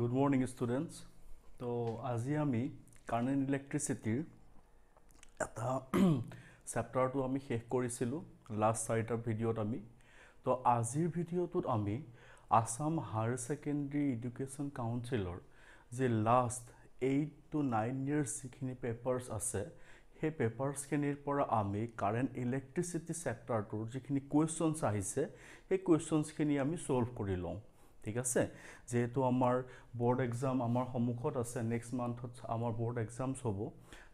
Good morning students তো আজি আমি কাৰ্ণেণ্ট ইলেক্ট্ৰিচিটিৰ এটা চেপ্টাৰটো আমি শেষ কৰিছিলোঁ লাষ্ট চাৰিটা ভিডিঅ'ত আমি তো আজিৰ ভিডিঅ'টোত আমি আছাম হায়াৰ ছেকেণ্ডেৰী ইডুকেশ্যন কাউঞ্চিলৰ যি last eight to nine years যিখিনি পেপাৰ্ছ আছে সেই পেপাৰ্ছখিনিৰ পৰা আমি কাৰেণ্ট ইলেক্ট্ৰিচিটি চেপ্টাৰটোৰ যিখিনি কুৱেশ্যনছ আহিছে সেই কুৱেশ্যনছখিনি আমি ছল্ভ কৰি লওঁ ঠিক আছে যিহেতু আমাৰ বৰ্ড এক্সাম আমাৰ সন্মুখত আছে নেক্সট মান্থত আমাৰ বৰ্ড এক্সামচ হ'ব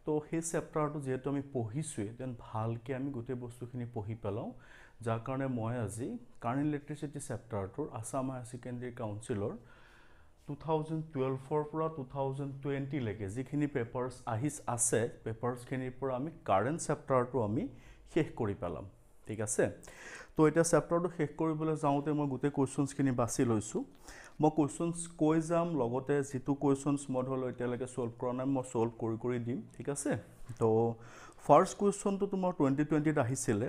তো সেই চেপ্টাৰটো যিহেতু আমি পঢ়িছোঁৱেই দেন ভালকৈ আমি গোটেই বস্তুখিনি পঢ়ি পেলাওঁ যাৰ কাৰণে মই আজি কাৰেণ্ট ইলেক্ট্ৰিচিটি চেপ্টাৰটোৰ আছাম হায়াৰ ছেকেণ্ডেৰী কাউঞ্চিলৰ টু থাউজেণ্ড টুৱেলভৰ পৰা টু থাউজেণ্ড টুৱেণ্টিলৈকে যিখিনি পেপাৰ্ছ আহি আছে পেপাৰ্ছখিনিৰ পৰা আমি কাৰেণ্ট চেপ্টাৰটো আমি শেষ কৰি পেলাম ঠিক আছে তো এতিয়া চেপ্টাৰটো শেষ কৰিবলৈ যাওঁতে মই গোটেই কুৱেশ্যনছখিনি বাছি লৈছোঁ মই কুৱেশ্যনছ কৈ যাম লগতে যিটো কুৱেশ্যনছ মই ধৰি লওক এতিয়ালৈকে ছল্ভ কৰা নাই মই ছল্ভ কৰি কৰি দিম ঠিক আছে তো ফাৰ্ষ্ট কুৱেশ্যনটো তোমাৰ টুৱেণ্টি টুৱেণ্টিত আহিছিলে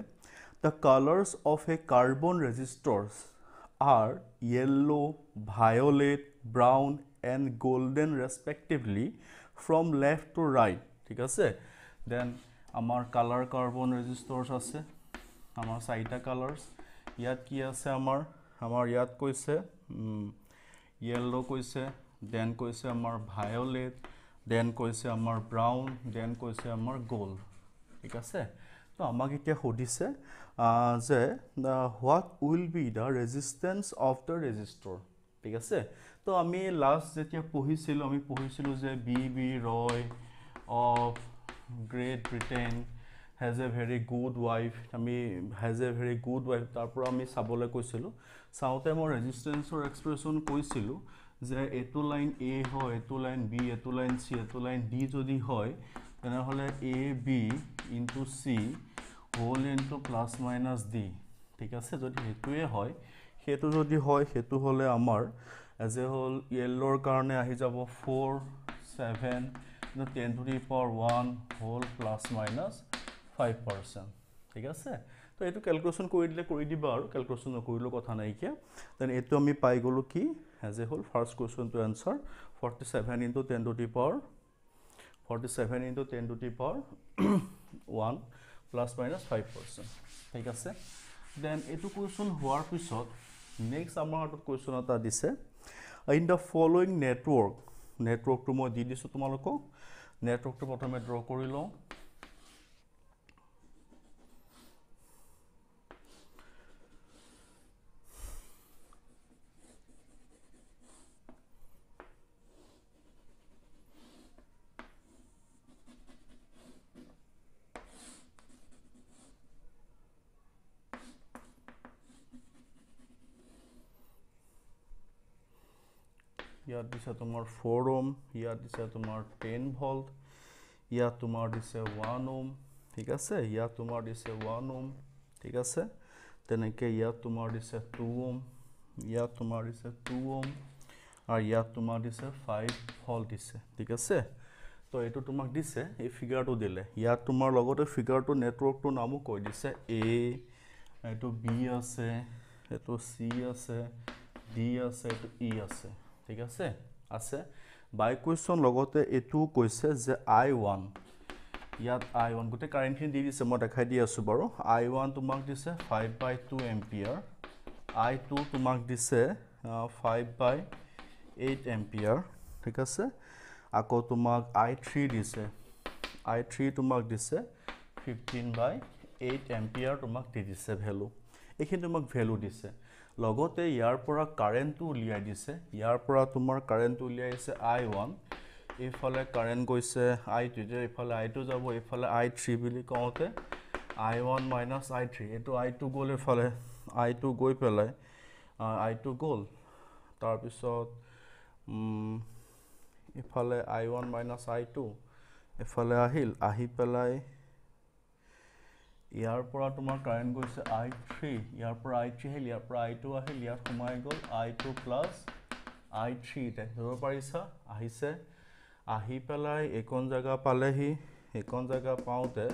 the colours of a carbon resistors are yellow' violet brown and golden respectively from left to right ঠিক আছে দেন আমাৰ কালাৰ কাৰ্বন ৰেজিষ্টৰ্ছ আছে আমাৰ চাৰিটা কালাৰছ ইয়াত কি আছে আমাৰ আমাৰ ইয়াত কৈছে য়েল্ল' কৈছে দেন কৈছে আমাৰ ভায়লেট দেন কৈছে আমাৰ ব্ৰাউন দেন কৈছে আমাৰ গ'ল্ড ঠিক আছে তো আমাক এতিয়া সুধিছে যে what will be the resistance of the resistor ঠিক আছে তো আমি লাষ্ট যেতিয়া পঢ়িছিলোঁ আমি পঢ়িছিলোঁ যে B B Roy of Great Britain has a very good wife আমি has a very good wife তাৰ পৰা আমি চাবলৈ কৈছিলোঁ চাওঁতে মই ৰেজিষ্টেঞ্চৰ এক্সপ্ৰেশ্যন কৈছিলোঁ যে এইটো লাইন এ হয় এইটো লাইন বি এইটো লাইন চি এইটো লাইন ডি যদি হয় তেনেহ'লে এ বি ইনটু চি হ'ল ইনটু প্লাছ মাইনাছ ডি ঠিক আছে যদি সেইটোৱে হয় সেইটো যদি হয় সেইটো হ'লে আমাৰ এজ এ হ'ল য়েল'ৰ কাৰণে আহি যাব four seven ten to the power one হ'ল প্লাছ মাইনাছ ফাইভ পাৰ্চেণ্ট ঠিক আছে তো এইটো কেলকুলেশ্যন কৰি দিলে কৰি দিবা আৰু কেলকুলেশ্যন নকৰিলেও কথা নাইকিয়া দেন এইটো আমি পাই গ'লোঁ কি এজ এ হ'ল ফাৰ্ষ্ট কুৱেশ্যনটো answer forty seven into ten to the power forty seven into ten to the power one plus minus five percent ঠিক আছে দেন এইটো কুৱেশ্যন হোৱাৰ পিছত নেক্সট আমাৰ হাতত কুৱেশ্যন এটা দিছে ইন দ্য ফল'য়িং নেটৱৰ্ক নেটৱৰ্কটো মই দি দিছোঁ তোমালোকক নেটৱৰ্কটো প্ৰথমে ড্ৰ কৰি লওঁ দিছে তোমাৰ ফ'ৰ অ'ম ইয়াত দিছে তোমাৰ টেন ভল্ট ইয়াত তোমাৰ দিছে ওৱান অ'ম ঠিক আছে ইয়াত তোমাৰ দিছে ওৱান অ'ম ঠিক আছে তেনেকৈ ইয়াত তোমাৰ দিছে টু অ'ম ইয়াত তোমাৰ দিছে টু অ'ম আৰু ইয়াত তোমাৰ দিছে ফাইভ ভল্ট দিছে ঠিক আছে তো এইটো তোমাক দিছে এই ফিগাৰটো দিলে ইয়াত তোমাৰ লগতে ফিগাৰটো নেটৱৰ্কটোৰ নামো কৈ দিছে এ এইটো বি আছে এইটো চি আছে ডি আছে এইটো ই e আছে ঠিক আছে আছে বাই কুৱেশ্যন লগতে এইটোও কৈছে যে আই ওৱান ইয়াত আই ওৱান গোটেই কাৰেণ্টখিনি দি দিছে মই দেখাই দি আছোঁ বাৰু আই ওৱান তোমাক দিছে five by two ampere I two তোমাক দিছে ফাইভ বাই এইট এম্পিয়াৰ ঠিক আছে আকৌ তোমাক আই থ্ৰী দিছে আই থ্ৰী তোমাক দিছে ফিফটিন বাই এইট এম্পিয়াৰ তোমাক দি দিছে ভেলু এইখিনি তোমাক ভেলু দিছে লগতে ইয়াৰ পৰা কাৰেণ্টটো উলিয়াই দিছে ইয়াৰ পৰা তোমাৰ কাৰেণ্টটো উলিয়াইছে আই ওৱান এইফালে কাৰেণ্ট গৈছে আই টু যে এইফালে আই টু যাব এইফালে আই থ্ৰী বুলি কওঁতে I one minus I three এইটো আই টু গ'ল এইফালে আই টু গৈ পেলাই আই টু গ'ল তাৰপিছত ইফালে I one minus I two এফালে আহিল আহি পেলাই ইয়াৰ পৰা তোমাৰ কাৰেণ্ট গৈছে আই থ্ৰী ইয়াৰ পৰা আই থ্ৰী আহিল ইয়াৰ পৰা আই টু আহিল ইয়াত সোমাই গ'ল I two plus I three এতিয়া ধৰিব পাৰিছা আহিছে আহি পেলাই এইকণ জেগা পালেহি এইকণ জেগা পাওঁতে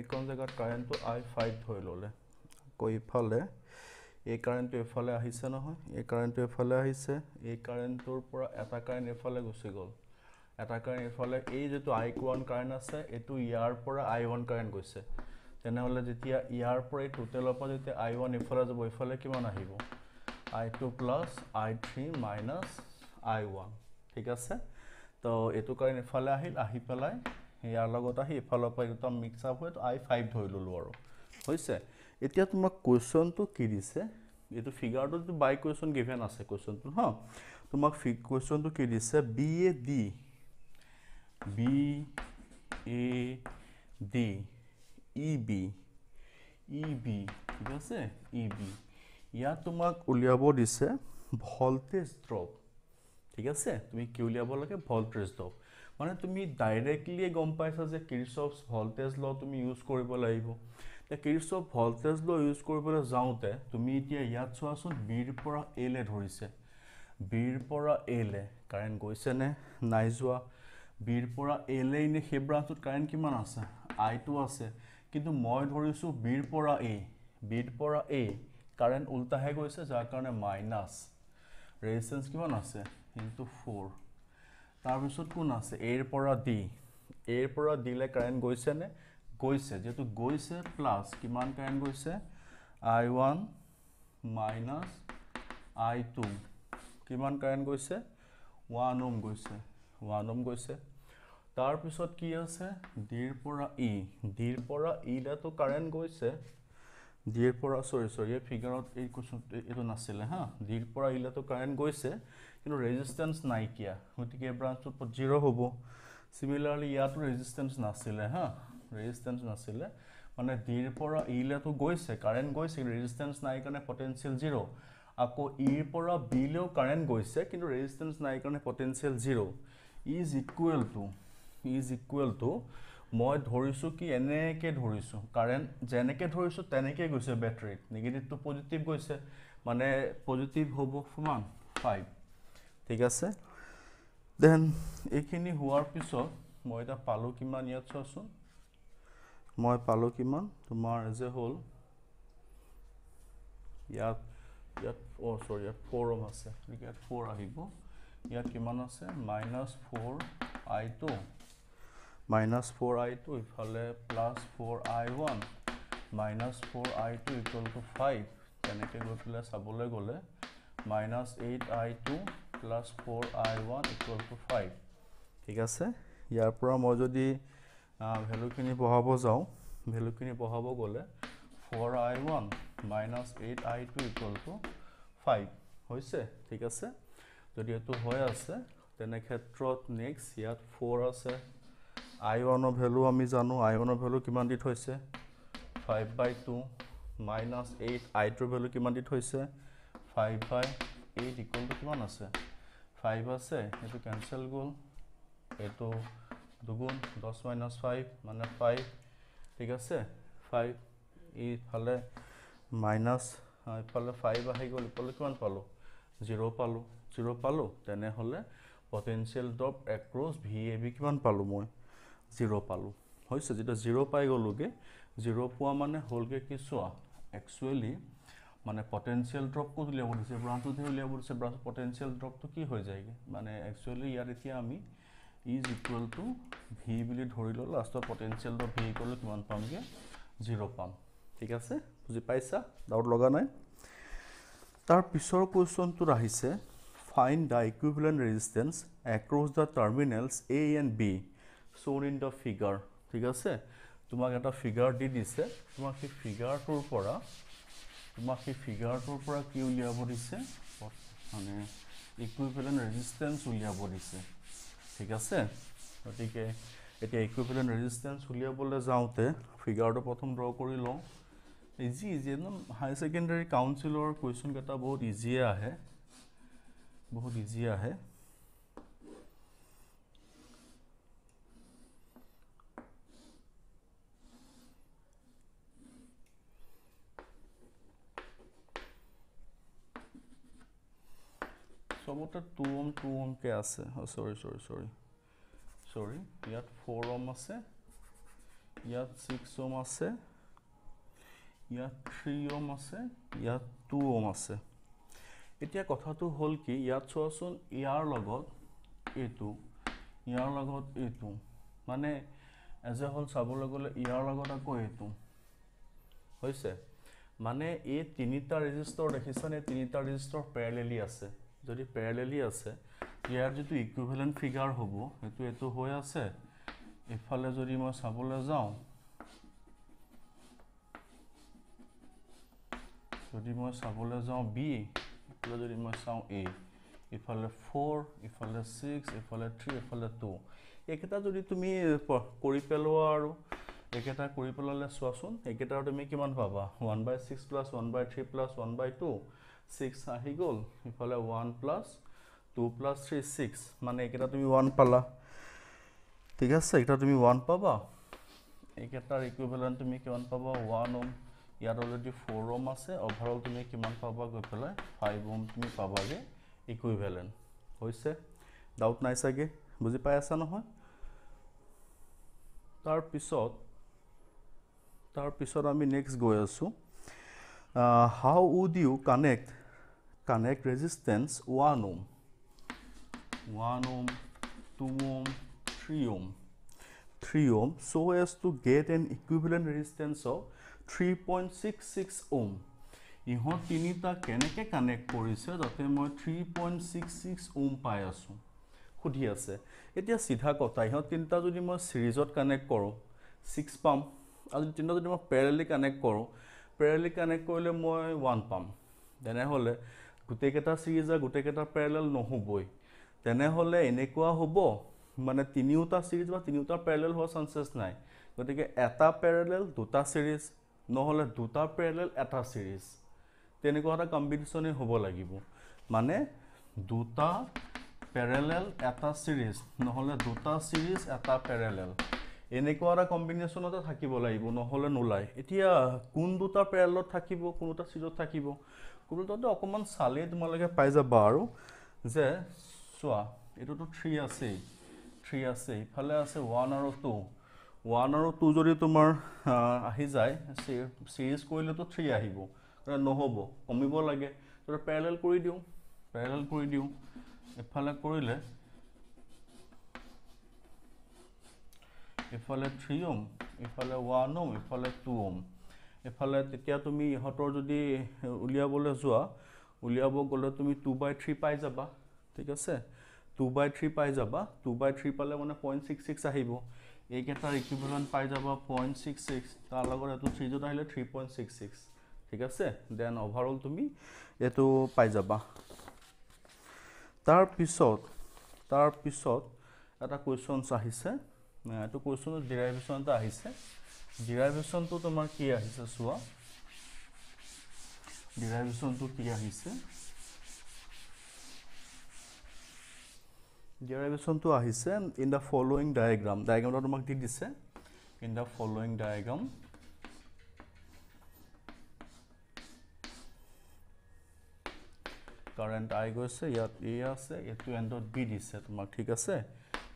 এইকণ জেগাত কাৰেণ্টটো আই ফাইভ ধৰি ল'লে কৰি ইফালে এই কাৰেণ্টটো এফালে আহিছে নহয় এই কাৰেণ্টটো এফালে আহিছে এই কাৰেণ্টটোৰ পৰা এটা কাৰেণ্ট এফালে গুচি গ'ল এটা কাৰেণ্ট এফালে এই যিটো আই ওৱান কাৰেণ্ট আছে এইটো ইয়াৰ পৰা আই ওৱান কাৰেণ্ট গৈছে তেনেহ'লে যেতিয়া ইয়াৰ পৰা এই টোটেলৰ পৰা যেতিয়া আই ওৱান এফালে যাব এইফালে কিমান আহিব I two plus I three minus I one ঠিক আছে তো এইটো কাৰেণ্ট এফালে আহিল আহি পেলাই ইয়াৰ লগত আহি এফালৰ পৰা এইটো মিক্সআপ হৈ আই ফাইভ ধৰি ল'লোঁ আৰু হৈছে এতিয়া তোমাক কুৱেশ্যনটো কি দিছে এইটো ফিগাৰটোত বাই কুৱেশ্যন গিভেন আছে কুৱেশ্যনটো হা তোমাক ফি কুৱেশ্যনটো কি দিছে B A D B A D E B E B ঠিক আছে ই e বি ইয়াত তোমাক উলিয়াব দিছে ভল্টেজ ড্ৰপ ঠিক আছে তুমি কি উলিয়াব লাগে ভল্টেজ ড্ৰপ মানে তুমি ডাইৰেক্টলিয়ে গম পাইছা যে কিৰ্চফ ভল্টেজ ল তুমি ইউজ কৰিব লাগিব এতিয়া কেইছ ভল্টেজ লৈ ইউজ কৰিবলৈ যাওঁতে তুমি এতিয়া ইয়াত চোৱাচোন বিৰ পৰা এলে ধৰিছে বিৰ পৰা এলে কাৰেণ্ট গৈছেনে নাই যোৱা বিৰ পৰা এলে নে সেই ব্ৰাঞ্চটোত কাৰেণ্ট কিমান আছে আইটো আছে কিন্তু মই ধৰিছোঁ বিৰ পৰা এ বিৰ পৰা এ কাৰেণ্ট ওল্টাহে গৈছে যাৰ কাৰণে মাইনাছ ৰেজিষ্টেঞ্চ কিমান আছে ইনটু ফ'ৰ তাৰপিছত কোন আছে এৰ পৰা ডি এৰ পৰা ডিলে কাৰেণ্ট গৈছেনে গৈছে যিহেতু গৈছে প্লাছ কিমান কাৰেণ্ট গৈছে I one minus I two কিমান কাৰেণ্ট গৈছে ওৱান ওম গৈছে ওৱান ওম গৈছে তাৰপিছত কি আছে ডিৰ পৰা ই e, ডিৰ পৰা ইলৈতো e কাৰেণ্ট গৈছে ডিৰ পৰা চৰি চৰি এই ফিগাৰত এই কুৱেশ্যনটো এইটো নাছিলে হা ডিৰ পৰা ইলৈতো e কাৰেণ্ট গৈছে কিন্তু ৰেজিষ্টেঞ্চ নাইকিয়া গতিকে এই ব্ৰাঞ্চটোত জিৰ' হ'ব ছিমিলাৰলি ইয়াতো ৰেজিষ্টেঞ্চ নাছিলে হা ৰেজিষ্টেঞ্চ নাছিলে মানে ডিৰ পৰা ইলৈতো গৈছে কাৰেণ্ট গৈছে কিন্তু ৰেজিষ্টেঞ্চ নাই কাৰণে পটেঞ্চিয়েল জিৰ' আকৌ ইৰ পৰা বিলৈও কাৰেণ্ট গৈছে কিন্তু ৰেজিষ্টেঞ্চ নাই কাৰণে potential zero' is equal to is equal to মই ধৰিছোঁ কি এনেকৈ ধৰিছোঁ কাৰেণ্ট যেনেকৈ ধৰিছোঁ তেনেকৈ গৈছে বেটেৰীত নিগেটিভটো পজিটিভ গৈছে মানে পজিটিভ হ'ব কিমান ফাইভ ঠিক আছে দেন এইখিনি হোৱাৰ পিছত মই এতিয়া পালোঁ কিমান ইয়াত চোৱাচোন মই পালোঁ কিমান তোমাৰ যে হ'ল ইয়াত ইয়াত অ' চৰি ইয়াত ফ'ৰ অ'ম আছে গতিকে ইয়াত ফ'ৰ আহিব ইয়াত কিমান আছে minus four I two minus four I two ইফালে plus four I one minus four I two equal to five তেনেকৈ গৈ পেলাই চাবলৈ গ'লে minus eight I two plus four I one equal to five ঠিক আছে ইয়াৰ পৰা মই যদি ভেলুখিনি বঢ়াব যাওঁ ভেলুখিনি বঢ়াব গ'লে four I one minus eight I two equal to five হৈছে ঠিক আছে যদি এইটো হৈ আছে তেনেক্ষেত্ৰত নেক্সট ইয়াত ফ'ৰ আছে আই ওৱানৰ ভেলু আমি জানো আই ওৱানৰ ভেলু কিমান দি থৈছে five by two minus eight I টুৰ ভেলু কিমান দি থৈছে five by eight equal to কিমান আছে ফাইভ আছে সেইটো কেঞ্চেল গ'ল এইটো দুগুণ দহ মাইনাছ ফাইভ মানে ফাইভ ঠিক আছে ফাইভ ইফালে মাইনাছ ইফালে ফাইভ আহি গ'ল ইফালে কিমান পালোঁ জিৰ' পালোঁ জিৰ' পালোঁ তেনেহ'লে potential drop across V A B কিমান পালোঁ মই জিৰ' পালোঁ হৈছে যেতিয়া জিৰ' পাই গ'লোঁগৈ জিৰ' পোৱা মানে হ'লগৈ কি চোৱা একচুৱেলি মানে পটেঞ্চিয়েল ড্ৰপ ক'ত উলিয়াব দিছে ব্ৰাঞ্চতহে উলিয়াব দিছে ব্ৰাঞ্চ পটেঞ্চিয়েল ড্ৰপটো কি হৈ যায়গৈ মানে একচুৱেলি ইয়াত এতিয়া আমি ইজ ইকুৱেল টু ভি বুলি ধৰি ল'লোঁ লাষ্টৰ পটেঞ্চিয়েলটো ভি কৰিলে কিমান পামগৈ জিৰ' পাম ঠিক আছে বুজি পাইছা ডাউট লগা নাই তাৰ পিছৰ কুৱেশ্যনটোত আহিছে find the equivalent resistance across the terminals A and B shown in the figure ঠিক আছে তোমাক এটা ফিগাৰ দি দিছে তোমাক সেই ফিগাৰটোৰ পৰা তোমাক সেই ফিগাৰটোৰ পৰা কি উলিয়াব দিছে মানে ইকুইভেলেণ্ট ৰেজিষ্টেঞ্চ উলিয়াব দিছে ঠিক আছে গতিকে এতিয়া ইকুইপেলেণ্ট ৰেজিষ্টেঞ্চ উলিয়াবলৈ যাওঁতে ফিগাৰটো প্ৰথম ড্ৰ কৰি লওঁ ইজি ইজি একদম হাই ছেকেণ্ডেৰী কাউঞ্চিলৰ কুৱেশ্যনকেইটা বহুত ইজিয়ে আহে বহুত ইজিয়ে আহে চবতে টু অম টু অমকৈ আছে অ' চৰি চৰি চৰি চৰি ইয়াত ফ'ৰ অম আছে ইয়াত ছিক্স অম আছে ইয়াত থ্ৰী অম আছে ইয়াত টু অম আছে এতিয়া কথাটো হ'ল কি ইয়াত চোৱাচোন ইয়াৰ লগত এইটো ইয়াৰ লগত এইটো মানে এজ এ হ'ল চাবলৈ গ'লে ইয়াৰ লগত আকৌ এইটো হৈছে মানে এই তিনিটা ৰেজিষ্টৰ দেখিছানে এই তিনিটা ৰেজিষ্টৰ পেৰেলেলি আছে যদি প্যারালেলি আছে ইয়ার যেটু ইকুইভ্যালেন্ট ফিগার হব এটু এটু হয়ে আছে এফালে যদি মই সাবলে যাও যদি মই সাবলে যাও বি ইফালে যদি মই চাও এ ইফালে ফোর ইফালে সিক্স ইফালে থ্রি ইফালে টু এইকেইটা যদি তুমি কৰি পেলোৱা আৰু এইকেইটা কৰি পেলালে চোৱাচোন এইকেইটাৰ তুমি কিমান পাবা one by six plus one by three plus one by two six আহি গ'ল ইফালে one plus two plus three six মানে এইকেইটা তুমি ওৱান পালা ঠিক আছে এইকেইটা তুমি ওৱান পাবা এইকেইটাৰ ইকুইভেলেণ্ট তুমি কিমান পাবা ওৱান অ'ম ইয়াত অলৰেডি ফ'ৰ অ'ম আছে অ'ভাৰঅল তুমি কিমান পাবা গৈ পেলাই ফাইভ অ'ম তুমি পাবাগৈ ইকুইভেলেণ্ট হৈছে ডাউট নাই চাগে বুজি পাই আছা নহয় তাৰপিছত তাৰপিছত আমি নেক্সট গৈ আছোঁ how would you connect connect resistance 1 ohm 1 ohm 2 ohm 3 ohm 3 ohm so as to get an equivalent resistance of 3.66 ohm ইহঁত তিনিটা কেনেকৈ কানেক্ট কৰিছে যাতে মই three point six six ohm পাই আছোঁ সুধি আছে এতিয়া চিধা কথা ইহঁত তিনিটা যদি মই ছিৰিজত কানেক্ট কৰোঁ ছিক্স পাম আৰু তিনিটা যদি মই পেৰেলি কানেক্ট কৰোঁ পেৰেলি কানেক্ট কৰিলে মই ওৱান পাম তেনেহ'লে গোটেইকেইটা ছিৰিজৰ গোটেইকেইটা পেৰেলেল নহ'বই তেনেহ'লে এনেকুৱা হ'ব মানে তিনিওটা চিৰিজ বা তিনিওটা পেৰেলেল হোৱাৰ চান্সেছ নাই গতিকে এটা পেৰেলেল দুটা ছিৰিজ নহ'লে দুটা পেৰেলেল এটা ছিৰিজ তেনেকুৱা এটা কম্বিনেশ্যনেই হ'ব লাগিব মানে দুটা পেৰেলেল এটা ছিৰিজ নহ'লে দুটা ছিৰিজ এটা পেৰেলেল এনেকুৱা এটা কম্বিনেশ্যনতে থাকিব লাগিব নহ'লে নোলায় এতিয়া কোন দুটা পেৰেলত থাকিব কোনোটা ছিৰিজত থাকিব কোনোটাতে অকণমান চালেই তোমালোকে পাই যাবা আৰু যে চোৱা এইটোতো থ্ৰী আছেই থ্ৰী আছে ইফালে আছে ওৱান আৰু টু ওৱান আৰু টু যদি তোমাৰ আহি যায় চিৰিজ কৰিলেতো থ্ৰী আহিব নহ'ব কমিব লাগে তাৰপৰা পেৰেলেল কৰি দিওঁ পেৰেলেল কৰি দিওঁ এফালে কৰিলে এফালে থ্ৰী ওম এফালে ওৱান ওম এফালে টু ওম এফালে তেতিয়া তুমি ইহঁতৰ যদি উলিয়াবলৈ যোৱা উলিয়াব গ'লে তুমি টু বাই থ্ৰী পাই যাবা ঠিক আছে টু বাই থ্ৰী পাই যাবা টু বাই থ্ৰী পালে মানে পইণ্ট ছিক্স ছিক্স আহিব এইকেইটাৰ ইকুইভেলেণ্ট পাই যাবা পইণ্ট ছিক্স ছিক্স তাৰ লগত এইটো থ্ৰীজত আহিলে থ্ৰী পইণ্ট ছিক্স ছিক্স ঠিক আছে দেন অভাৰঅল তুমি এইটো পাই যাবা তাৰপিছত তাৰপিছত এটা কুৱেশ্যনছ আহিছে এইটো কুৱেশ্যনত ডেৰাইভেশ্যন এটা আহিছে ডিৰাইভেশ্যন টো তোমাৰ কি আহিছে চোৱা ডিৰাইভেশ্যন টো কি আহিছে ডিৰাইভেশ্যন টো আহিছে ইন দা ফলোয়িং ডায়াগ্ৰাম ডায়াগ্ৰামটো তোমাক দি দিছে in the following diagram current I গৈছে ইয়াত এ আছে এইটো এণ্ডত বি দিছে তোমাক ঠিক আছে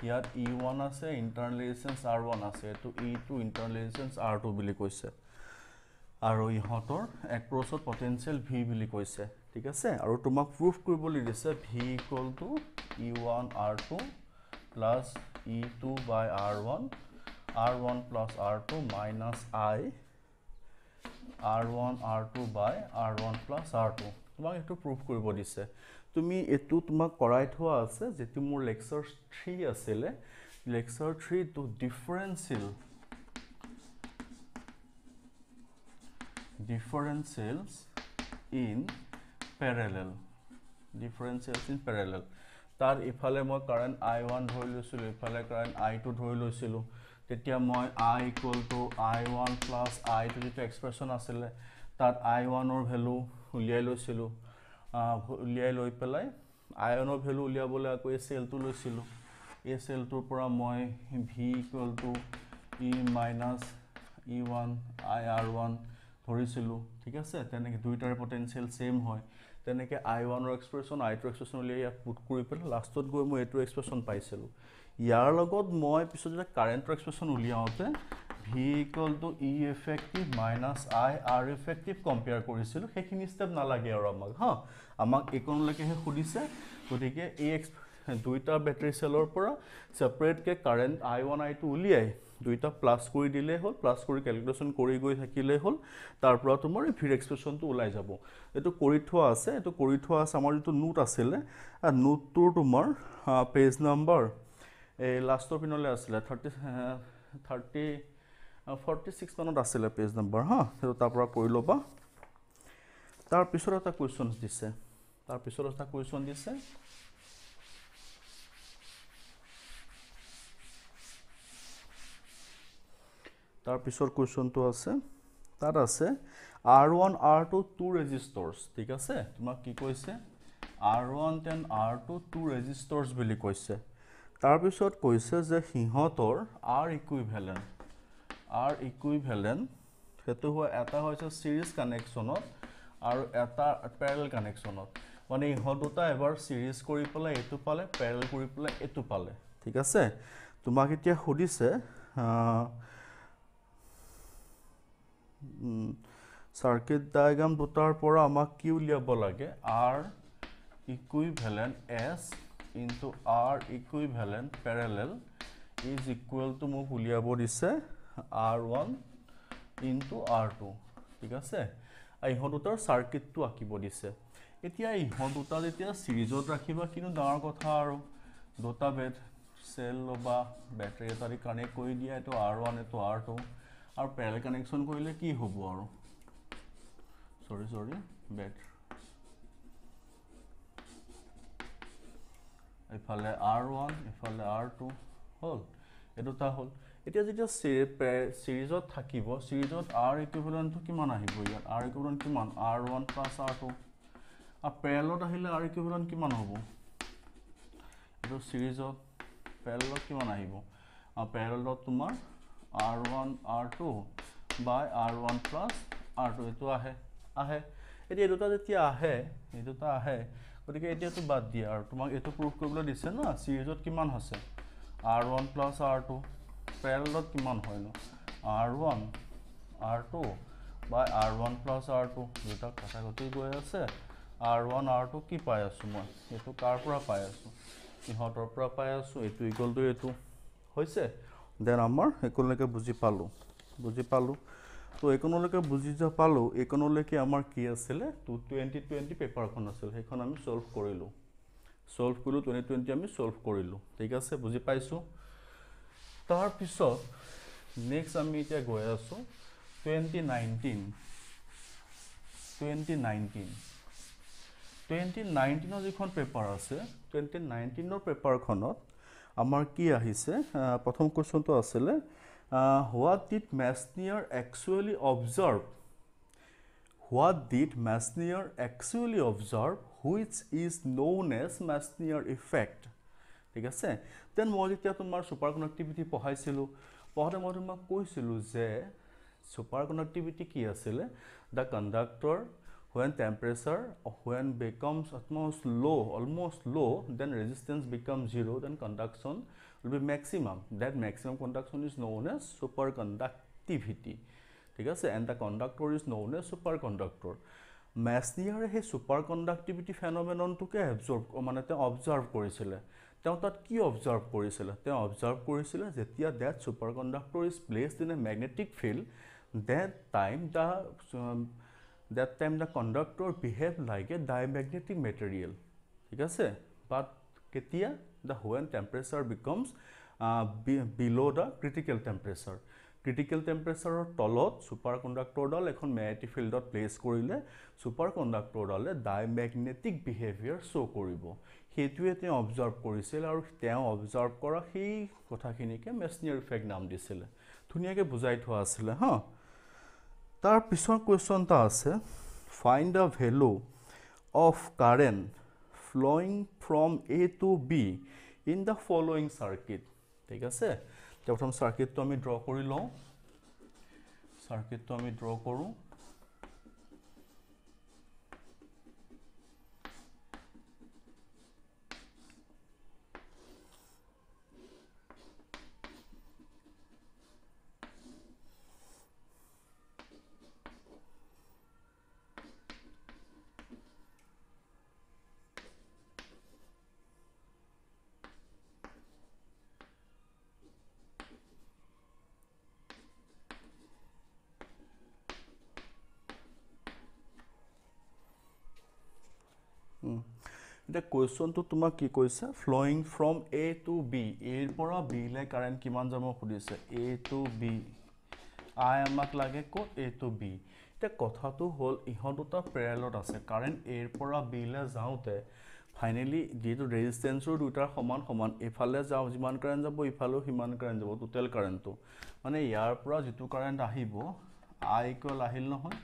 ইয়াত ই e ওৱান আছে ইণ্টাৰনেলিজেঞ্চ আৰ ওৱান আছে এইটো ই টু ইণ্টাৰনেলিজেঞ্চ আৰ টু বুলি কৈছে আৰু ইহঁতৰ এক্ৰছত পটেঞ্চিয়েল ভি বুলি কৈছে ঠিক আছে আৰু তোমাক প্ৰুফ কৰিবলৈ দিছে V equal to E one R two plus E two by R one R one plus R two minus I R one R two by R one plus R two তোমাক এইটো proof কৰিব দিছে তুমি এইটো তোমাক কৰাই থোৱা আছে যিটো মোৰ লেকচাৰ থ্ৰী আছিলে লেকচাৰ থ্ৰীটো differential differentials in parallel differentials in parallel তাৰ ইফালে মই কাৰেণ্ট আই ওৱান ধৰি লৈছিলোঁ ইফালে কাৰেণ্ট আই টু ধৰি লৈছিলোঁ তেতিয়া মই I equal to I one plus I two যিটো এক্সপ্ৰেশ্যন আছিলে তাত আই ওৱানৰ ভেলু উলিয়াই লৈছিলোঁ উলিয়াই লৈ পেলাই আয়নৰ ভেলু উলিয়াবলৈ আকৌ এই চেলটো লৈছিলোঁ এই চেলটোৰ পৰা মই V equal to E minus E one I R one ধৰিছিলোঁ ঠিক আছে তেনেকৈ দুয়োটাৰে পটেঞ্চিয়েল ছেইম হয় তেনেকৈ আই ওৱানৰ এক্সপ্ৰেশ্যন আই টু এক্সপ্ৰেশ্যন উলিয়াই ইয়াত পুট কৰি পেলাই লাষ্টত গৈ মই এইটো এক্সপ্ৰেশ্যন পাইছিলোঁ ইয়াৰ লগত মই পিছত যেতিয়া কাৰেণ্টৰ এক্সপ্ৰেশ্যন উলিয়াওঁতে V equal to E effective minus I R effective compare কৰিছিলোঁ সেইখিনি ষ্টেপ নালাগে আৰু আমাক হা আমাক এইকণলৈকেহে সুধিছে গতিকে এই এক্স দুইটা বেটেৰী চেলৰ পৰা ছেপাৰেটকৈ কাৰেণ্ট আই ওৱান আইটো উলিয়াই দুইটা প্লাছ কৰি দিলেই হ'ল প্লাছ কৰি কেলকুলেশ্যন কৰি গৈ থাকিলেই হ'ল তাৰ পৰা তোমাৰ এই ভিৰ এক্সপ্ৰেশ্যনটো ওলাই যাব এইটো কৰি থোৱা আছে এইটো কৰি থোৱা আছে আমাৰ যিটো নোট আছিলে নোটটোৰ তোমাৰ পেজ নাম্বাৰ এই লাষ্টৰ পিনলৈ আছিলে থাৰ্টি থাৰ্টি ফৰ্টি ছিক্স মানত আছিলে পেজ নম্বৰ হা সেইটো তাৰ পৰা কৰি ল'বা তাৰপিছত এটা কুৱেশ্যন দিছে তাৰপিছত এটা কুৱেশ্যন দিছে তাৰপিছত কুৱেশ্যনটো আছে তাত আছে R one R two two resistors ঠিক আছে তোমাক কি কৈছে R one ten R two two resistors বুলি কৈছে তাৰপিছত কৈছে যে সিহঁতৰ আৰ ইকুইভেলেণ্ট আৰ ইকুইভ্যালেন্ট সেটো হয় এটা হয়েছে সিৰিজ কানেকশনত আৰ এটা প্যাৰালাল কানেকশনত মানে হদটা এবাৰ সিৰিজ কৰি পলে এটো পালে প্যাৰালাল কৰি পলে এটো পালে ঠিক আছে তোমাক এতিয়া হদিছে সার্কিট ডায়াগ্রাম দুটার পর আমার কি উলিয়াব লাগে R equivalent S into R equivalent parallel is equal to মোক উলিয়াব দিছে R1 into R2 ঠিক আছে এই হদুতৰ সাৰ্কিটটো আকিব দিছে এতিয়া এই হদুতা যেতিয়া সিৰিজত ৰাখিবা কিন্তু ডাঙৰ কথা আৰু দুটা বেড সেল লবা ব্যাটাৰি এটাৰি কানেক্ট কৰি দিয়া এটো R1 এটো R2 আৰু প্যাৰেলাল কানেকশন কৰিলে কি হ'ব আৰু সৰি সৰি ব্যাট এফালে R1 এফালে R2 হল এটো তা হল এতিয়া যেতিয়া সিরিজত থাকিব সিরিজত আর ইকুইভেলেন্টটো কিমান আহিব ইয়াত আর ইকুইভেলেন্ট কিমান R one plus R two R প্যারেলত আহিলে আর ইকুইভেলেন্ট কিমান হব এইটো সিরিজত প্যারেলত কিমান আহিব আর প্যারেলত তোমার R one R two by R one plus R two এইটো আহে আহে এতিয়া এই দুটা যেতিয়া আহে এই দুটা আহে গতিকে এতিয়াতো বাদ দিয়ে আর তোমাক এইটো প্রুফ কৰিবলৈ দিছে না সিৰিজত কিমান আছে R one plus R two পেৰেলত কিমান হয়নো আৰ ওয়ান আৰ টু বা R one plus R two দুটা কথা কাছাকাছি গৈ আছে আৰ ওৱান আৰ টু কি পাই আছোঁ মই এইটো কাৰ পৰা পাই আছোঁ সিহঁতৰ পৰা পাই আছোঁ এইটো ইকুয়াল টু এইটো হৈছে দেন আমাৰ একোলৈকে বুজি পালোঁ বুজি পালোঁ তো একোলৈকে বুজি যে পালোঁ একোলৈকে আমাৰ কি আছিলে টু টুৱেণ্টি টুৱেণ্টি পেপাৰখন আছিল সেইখন আমি চ'ল্ভ কৰিলোঁ ছল্ভ কৰিলোঁ টুৱেণ্টি টুৱেণ্টি আমি চ'ল্ভ কৰিলোঁ ঠিক আছে বুজি পাইছোঁ তাৰ পিছত নেক্সট আমি এতিয়া গৈ আছোঁ twenty nineteen twenty nineteen twenty নাইনটিনৰ যিখন পেপাৰ আছে টুৱেণ্টি নাইনটিনৰ পেপাৰখনত আমাৰ কি আহিছে প্ৰথম কুৱেশ্যনটো আছিলে what did Meissner actually observe what did Meissner actually observe which is known as Meissner effect ঠিক আছে দেন মই যেতিয়া তোমাৰ ছুপাৰ কনেক্টিভিটি পঢ়াইছিলোঁ পঢ়াতে মই তোমাক কৈছিলোঁ যে ছুপাৰ কনেক্টিভিটি কি আছিলে the conductor when temperature when becomes almost low' almost low' then resistance become zero' then conduction will be maximum that maximum conduction is known a superconductivity ঠিক আছে and the conductor is known a superconductor মেচনিয়াৰে সেই super conductivity ফেন'মেনটোকে absorb মানে তেওঁ observe কৰিছিলে তেওঁ তাত কি অবজাৰ্ভ কৰিছিলে তেওঁ অবজাৰ্ভ কৰিছিলে যেতিয়া that superconductor is placed in a magnetic field that time the that time the conductor behave like a diamagnetic material ঠিক আছে বাট কেতিয়া the when temperature becomes below' the critical temperature critical টেম্পাৰেচাৰৰ তলত ছুপাৰ কণ্ডাক্টৰডাল এখন magnetic ফিল্ডত place কৰিলে ছুপাৰ কণ্ডাক্টৰডালে ডাই মেগনেটিক বিহেভিয়াৰ শ্ব' কৰিব সেইটোৱে তেওঁ অবজাৰ্ভ কৰিছিল আৰু তেওঁ অবজাৰ্ভ কৰা সেই কথাখিনিকে মেচনিয়াৰ ইফেক্ট নাম দিছিলে ধুনীয়াকৈ বুজাই থোৱা আছিলে হা তাৰ পিছৰ কুৱেশ্যন এটা আছে find the value of current flowing from A to B in the following circuit ঠিক আছে প্ৰথম চাৰ্কিটটো আমি ড্ৰ কৰি লওঁ চাৰ্কিটটো আমি ড্ৰ কৰোঁ কুৱেশ্যনটো তোমাক কি কৈছে flowing from A to B এৰ পৰা বিলৈ কাৰেণ্ট কিমান যাব সুধিছে এ টু বি আই আমাক লাগে ক'ত এ টু বি এতিয়া কথাটো হ'ল ইহঁত দুটা পেৰেলত আছে কাৰেণ্ট এৰ পৰা বিলৈ যাওঁতে ফাইনেলি যিহেতু ৰেজিষ্টেঞ্চো দুয়োটাৰ সমান সমান এইফালে যাওঁ যিমান কাৰেণ্ট যাব ইফালেও সিমান কাৰেণ্ট যাব টোটেল কাৰেণ্টটো মানে ইয়াৰ পৰা যিটো কাৰেণ্ট আহিব আই ইকুৱেল আহিল নহয়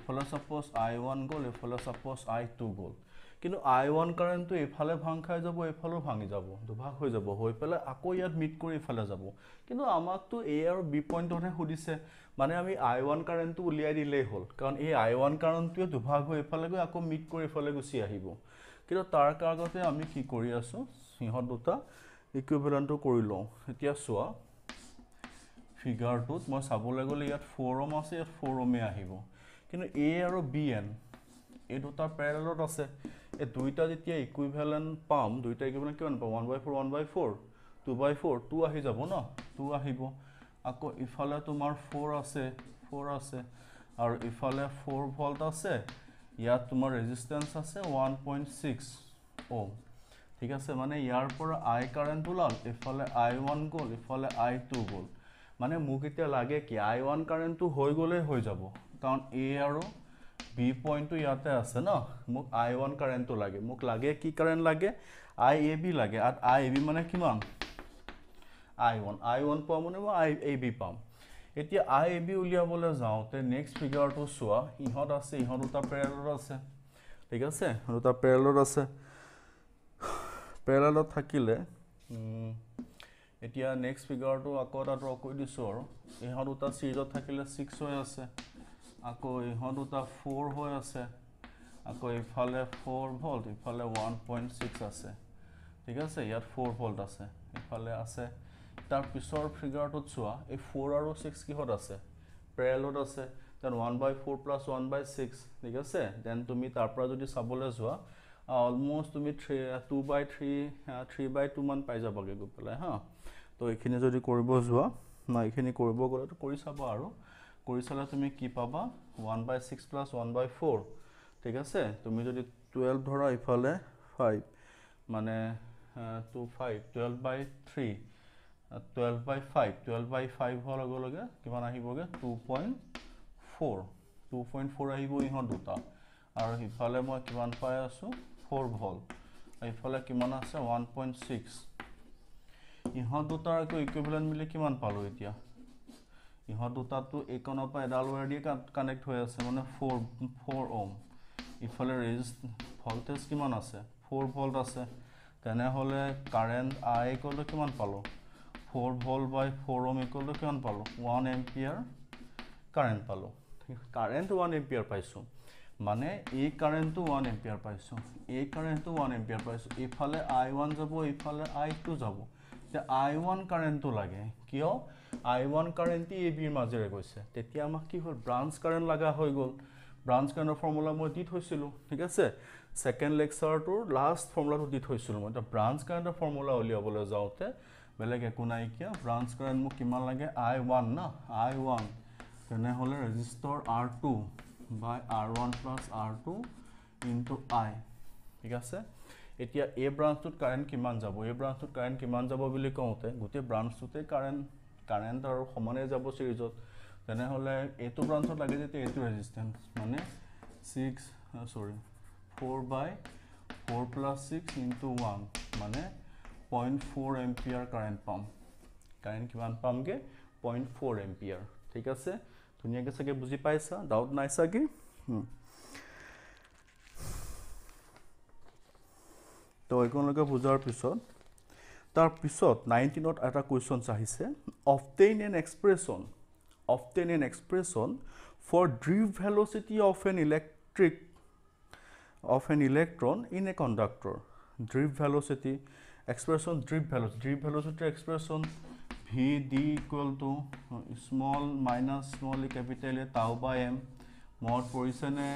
এইফালে ছাপ'জ আই ওৱান গ'ল এইফালে ছাপ'জ আই টু গ'ল কিন্তু আই ওৱান কাৰেণ্টটো এইফালে ভাং খাই যাব এইফালেও ভাঙি যাব দুভাগ হৈ যাব হৈ পেলাই আকৌ ইয়াত মিট কৰি এইফালে যাব কিন্তু আমাকতো এ আৰু বি পইণ্টতহে সুধিছে মানে আমি আই ওৱান কাৰেণ্টটো উলিয়াই দিলেই হ'ল কাৰণ এই আই ওৱান কাৰেণ্টটোৱে দুভাগ হৈ এইফালে গৈ আকৌ মিট কৰি এইফালে গুচি আহিব কিন্তু তাৰ কাৰণতে আমি কি কৰি আছোঁ সিহঁত দুটা ইকুইভেলেণ্টটো কৰি লওঁ এতিয়া চোৱা ফিগাৰটোত মই চাবলৈ গ'লে ইয়াত ফ'ৰ অম আছে ইয়াত ফ'ৰ অমে আহিব কিন্তু এ আৰু বি এন এই দুটা পেৰেলত আছে এ দুইটা যেতিয়া ইকুইভ্যালেন্ট পাম দুইটা ইকুইভ্যালেন্ট কিমান পাম 1/4 1/4 2/4 2 আহি যাব ন 2 আহিব আকো ইফালে তোমার 4 আছে 4 আছে আর ইফালে 4 ভোল্ট আছে ইয়া তোমার রেজিস্ট্যান্স আছে 1.6 ওহম ঠিক আছে মানে ইয়ার পর আই কারেন্ট তুলাল ইফালে আই1 গোল ইফালে আই2 গোল মানে মুকিতে লাগে কি আই1 কারেন্ট তো হই গলে হই যাব কারণ এ আৰু বি পইণ্টটো ইয়াতে আছে ন মোক আই ওৱান কাৰেণ্টটো লাগে মোক লাগে কি কাৰেণ্ট লাগে আই এ বি লাগে আই এ বি মানে কিমান আই ওৱান আই ওৱান পাওঁ মানে মই আই এ বি পাম এতিয়া আই এ বি উলিয়াবলৈ যাওঁতে নেক্সট ফিগাৰটো চোৱা ইহঁত আছে ইহঁত দুটা পেৰেলত আছে ঠিক আছে দুটা পেৰেলত আছে পেৰেলত থাকিলে এতিয়া নেক্সট ফিগাৰটো আকৌ এটা ড্ৰ কৰি দিছোঁ আৰু ইহঁত দুটা চিৰিজত থাকিলে ছিক্স হৈ আছে আকৌ ইহঁত দুটা ফ'ৰ হৈ আছে আকৌ ইফালে ফ'ৰ ভল্ট ইফালে ওৱান পইণ্ট ছিক্স আছে ঠিক আছে ইয়াত ফ'ৰ ভল্ট আছে ইফালে আছে তাৰ পিছৰ ফিগাৰটোত চোৱা এই ফ'ৰ আৰু ছিক্স কিহত আছে পেৰেলত আছে then one by four plus one by six ঠিক আছে দেন তুমি তাৰ পৰা যদি চাবলৈ যোৱা অলম'ষ্ট তুমি three two by three three by two মান পাই যাবগৈ গৈ পেলাই হা তো এইখিনি যদি কৰিব যোৱা ন এইখিনি কৰিব গ'লেতো কৰি চাবা আৰু কৰি চালে তুমি কি পাবা one by six plus one by four ঠিক আছে তুমি যদি টুৱেল্ভ ধৰা ইফালে ফাইভ মানে two five twelve by three twelve by five twelve by five হোৱাৰ লগে লগে কিমান আহিবগৈ two point four two point four আহিব ইহঁত দুটা আৰু সিফালে মই কিমান পাই আছোঁ ফ'ৰ ভল ইফালে কিমান আছে ওৱান পইণ্ট ছিক্স ইহঁত দুটাৰ আকৌ ইকুইভেলেণ্ট মিলি কিমান পালোঁ এতিয়া ইহঁত দুটাটো এইকণৰ পৰা এডাল ৱেৰদিয়ে কানেক্ট হৈ আছে মানে ফ'ৰ ফ'ৰ অ'ম ইফালে ৰেজ ভল্টেজ কিমান আছে ফ'ৰ ভল্ট আছে তেনেহ'লে কাৰেণ্ট আই একলৈ কিমান পালোঁ four volt by four ohm একলৈ কিমান পালোঁ ওৱান এম এম্পিয়াৰ কাৰেণ্ট পালোঁ কাৰেণ্ট ওৱান এম এম্পিয়াৰ পাইছোঁ মানে এই কাৰেণ্টটো ওৱান এম এম্পিয়াৰ পাইছোঁ এই কাৰেণ্টটো ওৱান এম্পিয়াৰ পাইছোঁ ইফালে আই ওৱান যাব ইফালে আই টু যাব এতিয়া আই ওৱান কাৰেণ্টটো লাগে কিয় আই ওয়ান কারেন্টই এ বির মাজেরে গেছে তেতিয়া আমাক কি হল ব্রাঞ্চ কারেন্ট লাগা হয়ে গেল ব্রাঞ্চ কারেন্টর ফর্মুলা মই দি থৈছিলো ঠিক আছে সেকেন্ড লেকচারটোর লাস্ট ফর্মুলাটো দি থৈছিলো মই ব্রাঞ্চ কারেন্টর ফর্মুলা উলিয়াবলৈ যাওঁতে বেলেগ একো নাই কিয়া ব্রাঞ্চ কারেন্ট মোক কিমান লাগে আই ওয়ান না আই ওয়ান তেনেহলে resistor R two by R one plus R two into I ঠিক আছে এতিয়া এই ব্রাঞ্চটোত কারেন্ট কিমান যাব এই ব্রাঞ্চটোত কারেন্ট কিমান যাব বুলি কওঁতে গোটেই ব্রাঞ্চটোতে কারেন্ট কাৰেণ্ট আৰু সমানে যাব চিৰিজত তেনেহ'লে এইটো ব্ৰাঞ্চত লাগে যেতিয়া এইটো ৰেজিষ্টেঞ্চ মানে six sorry four by four plus six into one মানে point four ampere current পাম কাৰেণ্ট কিমান পামগৈ point four ampere ঠিক আছে ধুনীয়াকৈ চাগে বুজি পাইছা ডাউট নাই চাগে তো এইকণলৈকে বুজাৰ পিছত তাৰপিছত নাইণ্টিনত এটা কুৱেশ্যনছ আহিছে obtain an expression obtain an expression for drift velocity of an electric of an electron in a conductor drift velocity expression drift velocity drift velocity expression V D equal to small minus small E capital A tau বা M মনত পৰিছেনে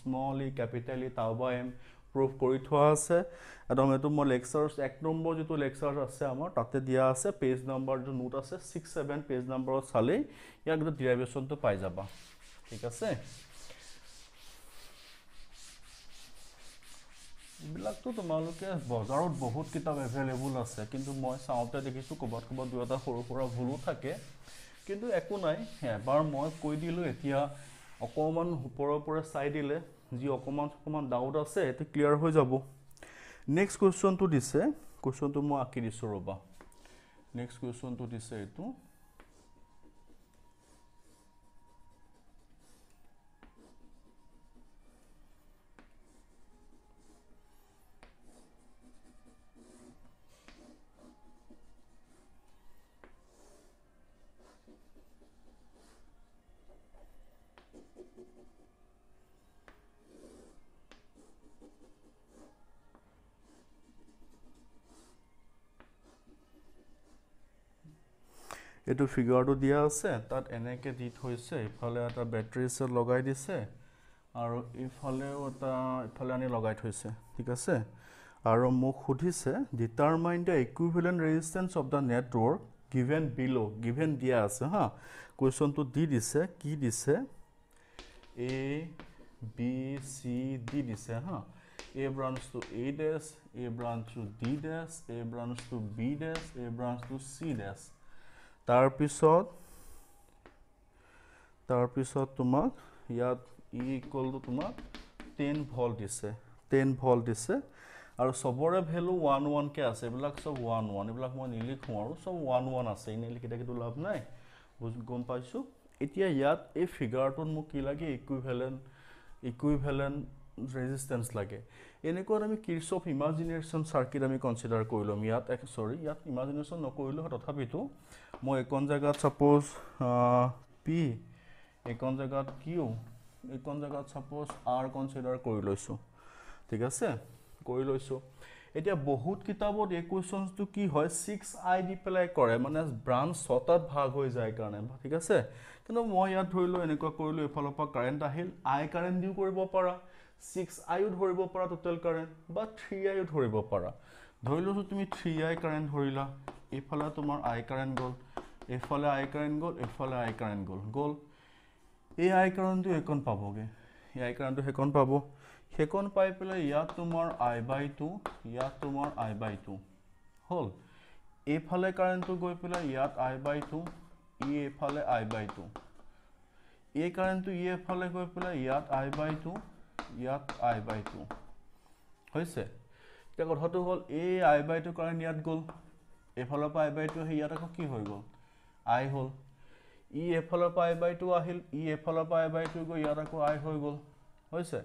small E capital ই টাও বা M prove কৰি থোৱা আছে একদম এইটো মই লেকচাৰ এক নম্বৰ যিটো লেকচাৰ আছে আমাৰ তাতে দিয়া আছে পেজ নম্বৰ যিটো নোট আছে ছিক্স ছেভেন পেজ নম্বৰত চালেই ইয়াক ডিৰাইভেশ্যনটো পাই যাবা ঠিক আছে এইবিলাকতো তোমালোকে বজাৰত বহুত কিতাপ এভেইলেবল আছে কিন্তু মই চাওঁতে দেখিছোঁ ক'ৰবাত ক'ৰবাত দুই এটা সৰু সুৰা ভুলো থাকে কিন্তু একো নাই এবাৰ মই কৈ দিলোঁ এতিয়া অকণমান ওপৰৰ পৰা চাই দিলে যি অকণমান অকণমান ডাউট আছে সেইটো ক্লিয়াৰ হৈ যাব নেক্সট কুৱেশ্যনটো দিছে কুৱেশ্যনটো মই আঁকি দিছোঁ ৰ'বা নেক্সট কুৱেশ্যনটো দিছে এইটো এইটো ফিগাৰটো দিয়া আছে তাত এনেকৈ দি থৈছে ইফালে এটা বেটাৰী চেল লগাই দিছে আৰু ইফালেও এটা ইফালে আনি লগাই থৈছে ঠিক আছে আৰু মোক সুধিছে determine the equivalent resistance of the network given below given দিয়া আছে হা কুৱেশ্যনটো দি দিছে কি দিছে এ বি চি ডি দিছে হা এ ব্ৰাঞ্চটো এ ডেছ এ ব্ৰাঞ্চটো ডি ডেছ এ ব্ৰাঞ্চটো বি ডেছ এ ব্ৰাঞ্চটো চি ডেছ তাৰপিছত তাৰপিছত তোমাক ইয়াত ই ইকুৱেল টু তোমাক টেন ভল্ট দিছে টেন ভল্ট দিছে আৰু চবৰে ভেলু ওৱান ওৱানকৈ আছে এইবিলাক চব ওৱান ওৱান এইবিলাক মই নিলিখোঁ আৰু চব ওৱান ওৱান আছে এনেই লিখিটাকেতো লাভ নাই গম পাইছোঁ এতিয়া ইয়াত এই ফিগাৰটোত মোক কি লাগে ইকুইভেলেণ্ট ইকুইভেলেণ্ট ৰেজিষ্টেঞ্চ লাগে এনেকুৱাত আমি কিৰ্চ অফ ইমাজিনেশ্যন চাৰ্কিট আমি কনচিডাৰ কৰি ল'ম ইয়াত এক চৰি ইয়াত ইমাজিনেশ্যন নকৰিলোঁ হয় তথাপিতো মই এইকণ জেগাত ছাপ'জ পি এইকণ জেগাত কিউ এইকণ জেগাত ছাপ'জ আৰ কনচিডাৰ কৰি লৈছোঁ ঠিক আছে কৰি লৈছোঁ এতিয়া বহুত কিতাপত এই কুৱেশ্যনটো কি হয় ছিক্স আই দি পেলাই কৰে মানে ব্ৰাঞ্চ ছটাত ভাগ হৈ যায় কাৰণে ঠিক আছে কিন্তু মই ইয়াত ধৰিলোঁ এনেকুৱা কৰিলোঁ এইফালৰ পৰা কাৰেণ্ট আহিল আই কাৰেণ্ট দিও কৰিব পাৰা ছিক্স আইও ধৰিব পাৰা টোটেল কাৰেণ্ট বা থ্ৰী আইও ধৰিব পাৰা ধৰি লৈছোঁ তুমি থ্ৰী আই কাৰেণ্ট ধৰিলা এইফালে তোমাৰ আই কাৰেণ্ট গ'ল এইফালে আই কাৰেণ্ট গ'ল এইফালে আই কাৰেণ্ট গ'ল গ'ল এই আই কাৰণটো সেইকণ পাবগৈ এই আই কাৰণটো সেইকণ পাব সেইকণ পাই পেলাই ইয়াত তোমাৰ আই বাই টু ইয়াত তোমাৰ আই বাই টু হ'ল এইফালে কাৰেণ্টটো গৈ পেলাই ইয়াত আই বাই টু ই এইফালে আই বাই টু এই কাৰেণ্টটো ই এফালে গৈ পেলাই ইয়াত আই বাই টু ইয়াত আই বাই টু হৈছে এতিয়া কথাটো হ'ল এই আই বাই টু কাৰণ ইয়াত গ'ল এফালৰ পৰা আই বাই টু আহি ইয়াত আকৌ কি হৈ গ'ল আই হ'ল ই এফালৰ পৰা আই বাই টু আহিল ই এফালৰ পৰা আই বাই টু গৈ ইয়াত আকৌ আই হৈ গ'ল হৈছে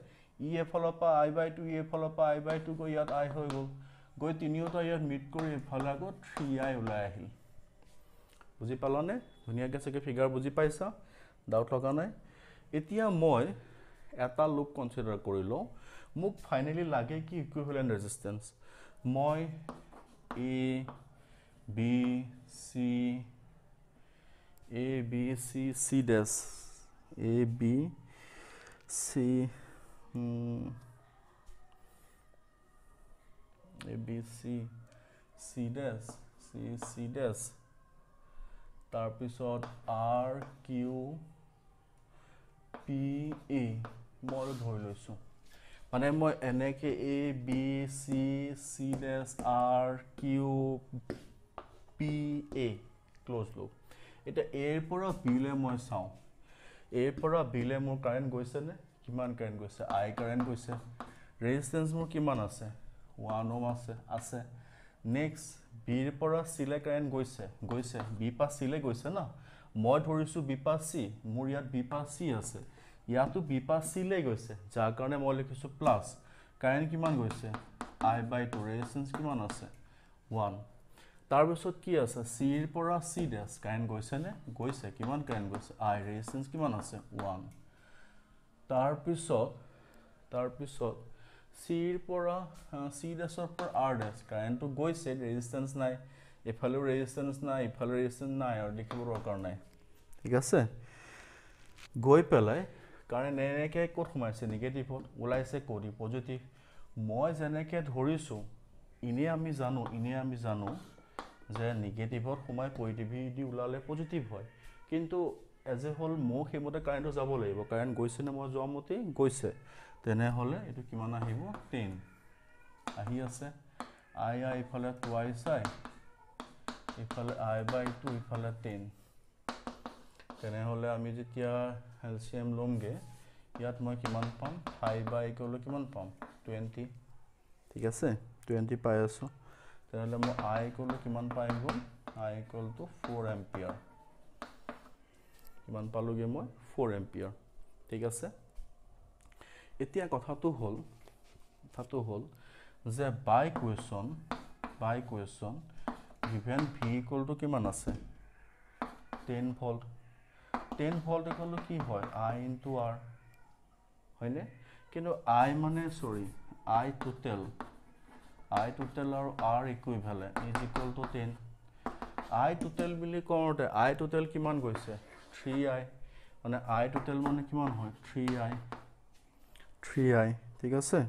ই এফালৰ পৰা আই বাই টু ই এফালৰ পৰা আই বাই টু গৈ ইয়াত আই হৈ গ'ল গৈ তিনিওটা ইয়াত মিট কৰি এফালে আকৌ থ্ৰী আই ওলাই আহিল বুজি পালানে ধুনীয়াকৈ চাগে ফিগাৰ বুজি পাইছা ডাউট থকা নাই এতিয়া মই এটা লুপ কনচিডাৰ কৰি লওঁ মোক ফাইনেলি লাগে কি ইকুইভেলেণ্ট ৰেজিষ্টেঞ্চ মই A B C A B C C dash A B C A B C C dash C C dash তাৰপিছত আৰ কিউ পি এ মই আৰু ধৰি লৈছোঁ মানে মই এনেকৈ A B C C dash R Q P A ক্ল'জলোঁ এতিয়া এৰ পৰা বিলৈ মই চাওঁ এৰ পৰা বিলৈ মোৰ কাৰেণ্ট গৈছেনে কিমান কাৰেণ্ট গৈছে আই কাৰেণ্ট গৈছে ৰেজিষ্টেঞ্চ মোৰ কিমান আছে ওৱান অ'ম আছে আছে নেক্সট বিৰ পৰা চিলৈ কাৰেণ্ট গৈছে গৈছে বি পা চিলৈ গৈছে ন মই ধৰিছোঁ বি পা চি মোৰ ইয়াত বি পা চি আছে इतना बीपा सिले गई है जार कारण मैं लिखी प्लास कारेन्ट कि आई बै टू रेसेंस कि वान तार पद सर सी डेस कारेन्ट गई गई से कि कारेन्ट गई आई रेसेंस कि वान तार सी डेस आर डेस कारेन्ट तो गई से रेजिस्टेंस ना इफाले रेजिस्टेंस ना इफाले रेजिस्टेंस ना और लिख दरकार ना ठीक है गई पे কাৰণ এনেকৈ ক'ত সোমাইছে নিগেটিভত ওলাইছে ক'তি পজিটিভ মই যেনেকৈ ধৰিছোঁ এনেই আমি জানো এনেই আমি জানো যে নিগেটিভত সোমাই পজিটিভিটি ওলালে পজিটিভ হয় কিন্তু এজ এ হ'ল মোক সেইমতে কাৰেণ্টটো যাব লাগিব কাৰেণ্ট গৈছেনে মই যোৱা মতেই গৈছে তেনেহ'লে এইটো কিমান আহিব টেন আহি আছে আই আই ইফালে টু আই চাই ইফালে আই বাই টু ইফালে টেন তেনেহ'লে আমি যেতিয়া এলচিএম ল'মগৈ ইয়াত মই কিমান পাম ফাইভ বা একেলৈ কিমান পাম টুৱেণ্টি ঠিক আছে টুৱেণ্টি পাই আছোঁ তেনেহ'লে মই আই একলৈ কিমান পাই গ'ল আই একলটো ফ'ৰ এম্পিয়াৰ কিমান পালোঁগৈ মই ফ'ৰ এম্পিয়াৰ ঠিক আছে এতিয়া কথাটো হ'ল কথাটো হ'ল যে by question by question even V ইকলটো কিমান আছে টেন ভল্ট টেন হল দেখালো কি হয় আই ইনটু আৰ হয়নে কিন্তু আই মানে sorry I total I total আৰু R equivalent is equal to ten I total বুলি কওঁতে আই টোটেল কিমান গৈছে থ্ৰী আই মানে আই টোটেল মানে কিমান হয় থ্ৰী আই থ্ৰী আই ঠিক আছে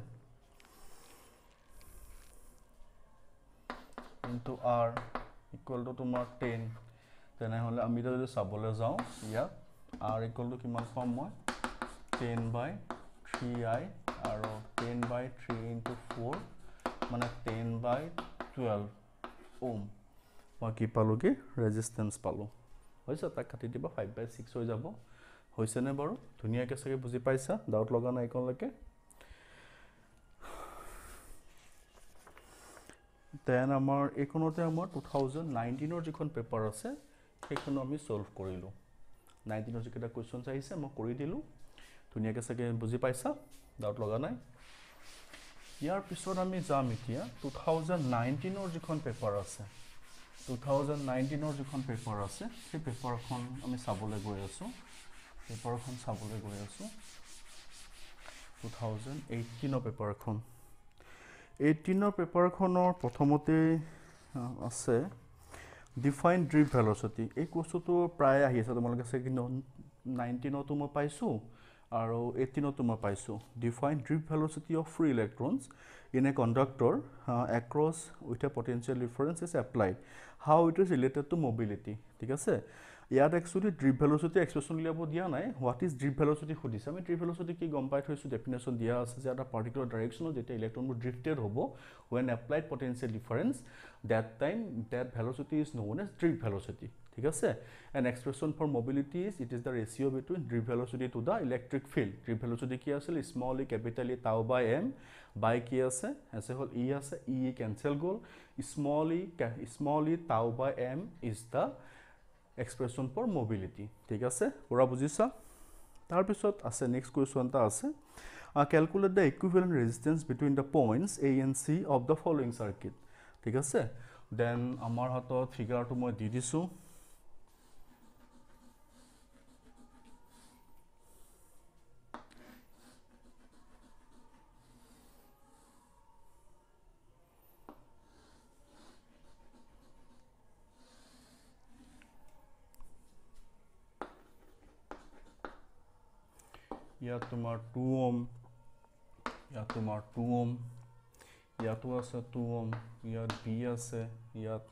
কিন্তু আৰ ইকুৱেল টু তোমাৰ টেন তেনেহ'লে আমি এতিয়া যদি চাবলৈ যাওঁ ইয়াত আৰ ইকলটো কিমান পাম মই টেন বাই থ্ৰী আই আৰু ten by three into four মানে টেন বাই টুৱেল্ভ ওম মই কি পালোঁ কি ৰেজিষ্টেঞ্চ পালোঁ হৈছে তাক কাটি দিব ফাইভ বাই ছিক্স হৈ যাব হৈছেনে বাৰু ধুনীয়াকৈ চাগে বুজি পাইছা ডাউট লগা নাই কলৈকে দেন আমাৰ এইখনতে আমাৰ টু থাউজেণ্ড নাইনটিনৰ যিখন পেপাৰ আছে সেইখনো আমি চল্ভ কৰিলোঁ নাইণ্টিনৰ যিকেইটা কুৱেশ্যনছ আহিছে মই কৰি দিলোঁ ধুনীয়াকৈ চাগে বুজি পাইছা ডাউট লগা নাই ইয়াৰ পিছত আমি যাম এতিয়া টু থাউজেণ্ড নাইণ্টিনৰ যিখন পেপাৰ আছে টু থাউজেণ্ড নাইণ্টিনৰ যিখন পেপাৰ আছে সেই পেপাৰখন আমি চাবলৈ গৈ আছোঁ পেপাৰখন চাবলৈ গৈ আছোঁ টু থাউজেণ্ড এইটিনৰ পেপাৰখন এইটিনৰ পেপাৰখনৰ প্ৰথমতেই আছে ডিফাইন ড্ৰিপ ভেলচিটি এই কোৰ্চটো প্ৰায় আহি আছে তোমালোকে ছেকেণ্ড নাইনটিনতো মই পাইছোঁ আৰু এইটিনতো মই পাইছোঁ define drift velocity of free electrons in a conductor across with a potential difference is applied how it is related to mobility ঠিক আছে ইয়াত একচুৱেলি ড্ৰিপ ভেলচিটি এক্সপ্ৰেশ্যন উলিয়াব দিয়া নাই হোৱাট ইজ ড্ৰিপ ভেলচিটি সুধিছে আমি ড্ৰিপ ভেলচিটি কি গম পাই থৈছোঁ ডেফিনেশ্যন দিয়া আছে যে এটা পাৰ্টিকুলাৰ ডাইৰেকশ্যনত যেতিয়া ইলেক্ট্ৰনবোৰ ড্ৰিফটেড হ'ব when applied potential difference that time that velocity is known as drift velocity ঠিক আছে and expression for mobility is it is the ratio' between drift velocity to the electric field drift velocity কি আছিল স্মলি কেপিটেলি টাও by M বাই কি আছে এছে হ'ল ই e আছে ই কেঞ্চেল গ'ল small E small E tau by M is the expression for mobility ঠিক আছে পূৰা বুজিছা তাৰপিছত আছে নেক্সট কুৱেশ্যন এটা আছে calculate the equivalent resistance between the points A and C of the following circuit ঠিক আছে দেন আমাৰ হাতত ফিগাৰটো মই দি দিছোঁ তোমাৰ টু অ'ম ইয়াত তোমাৰ টু অ'ম ইয়াতো আছে টু অ'ম ইয়াত বি আছে ইয়াত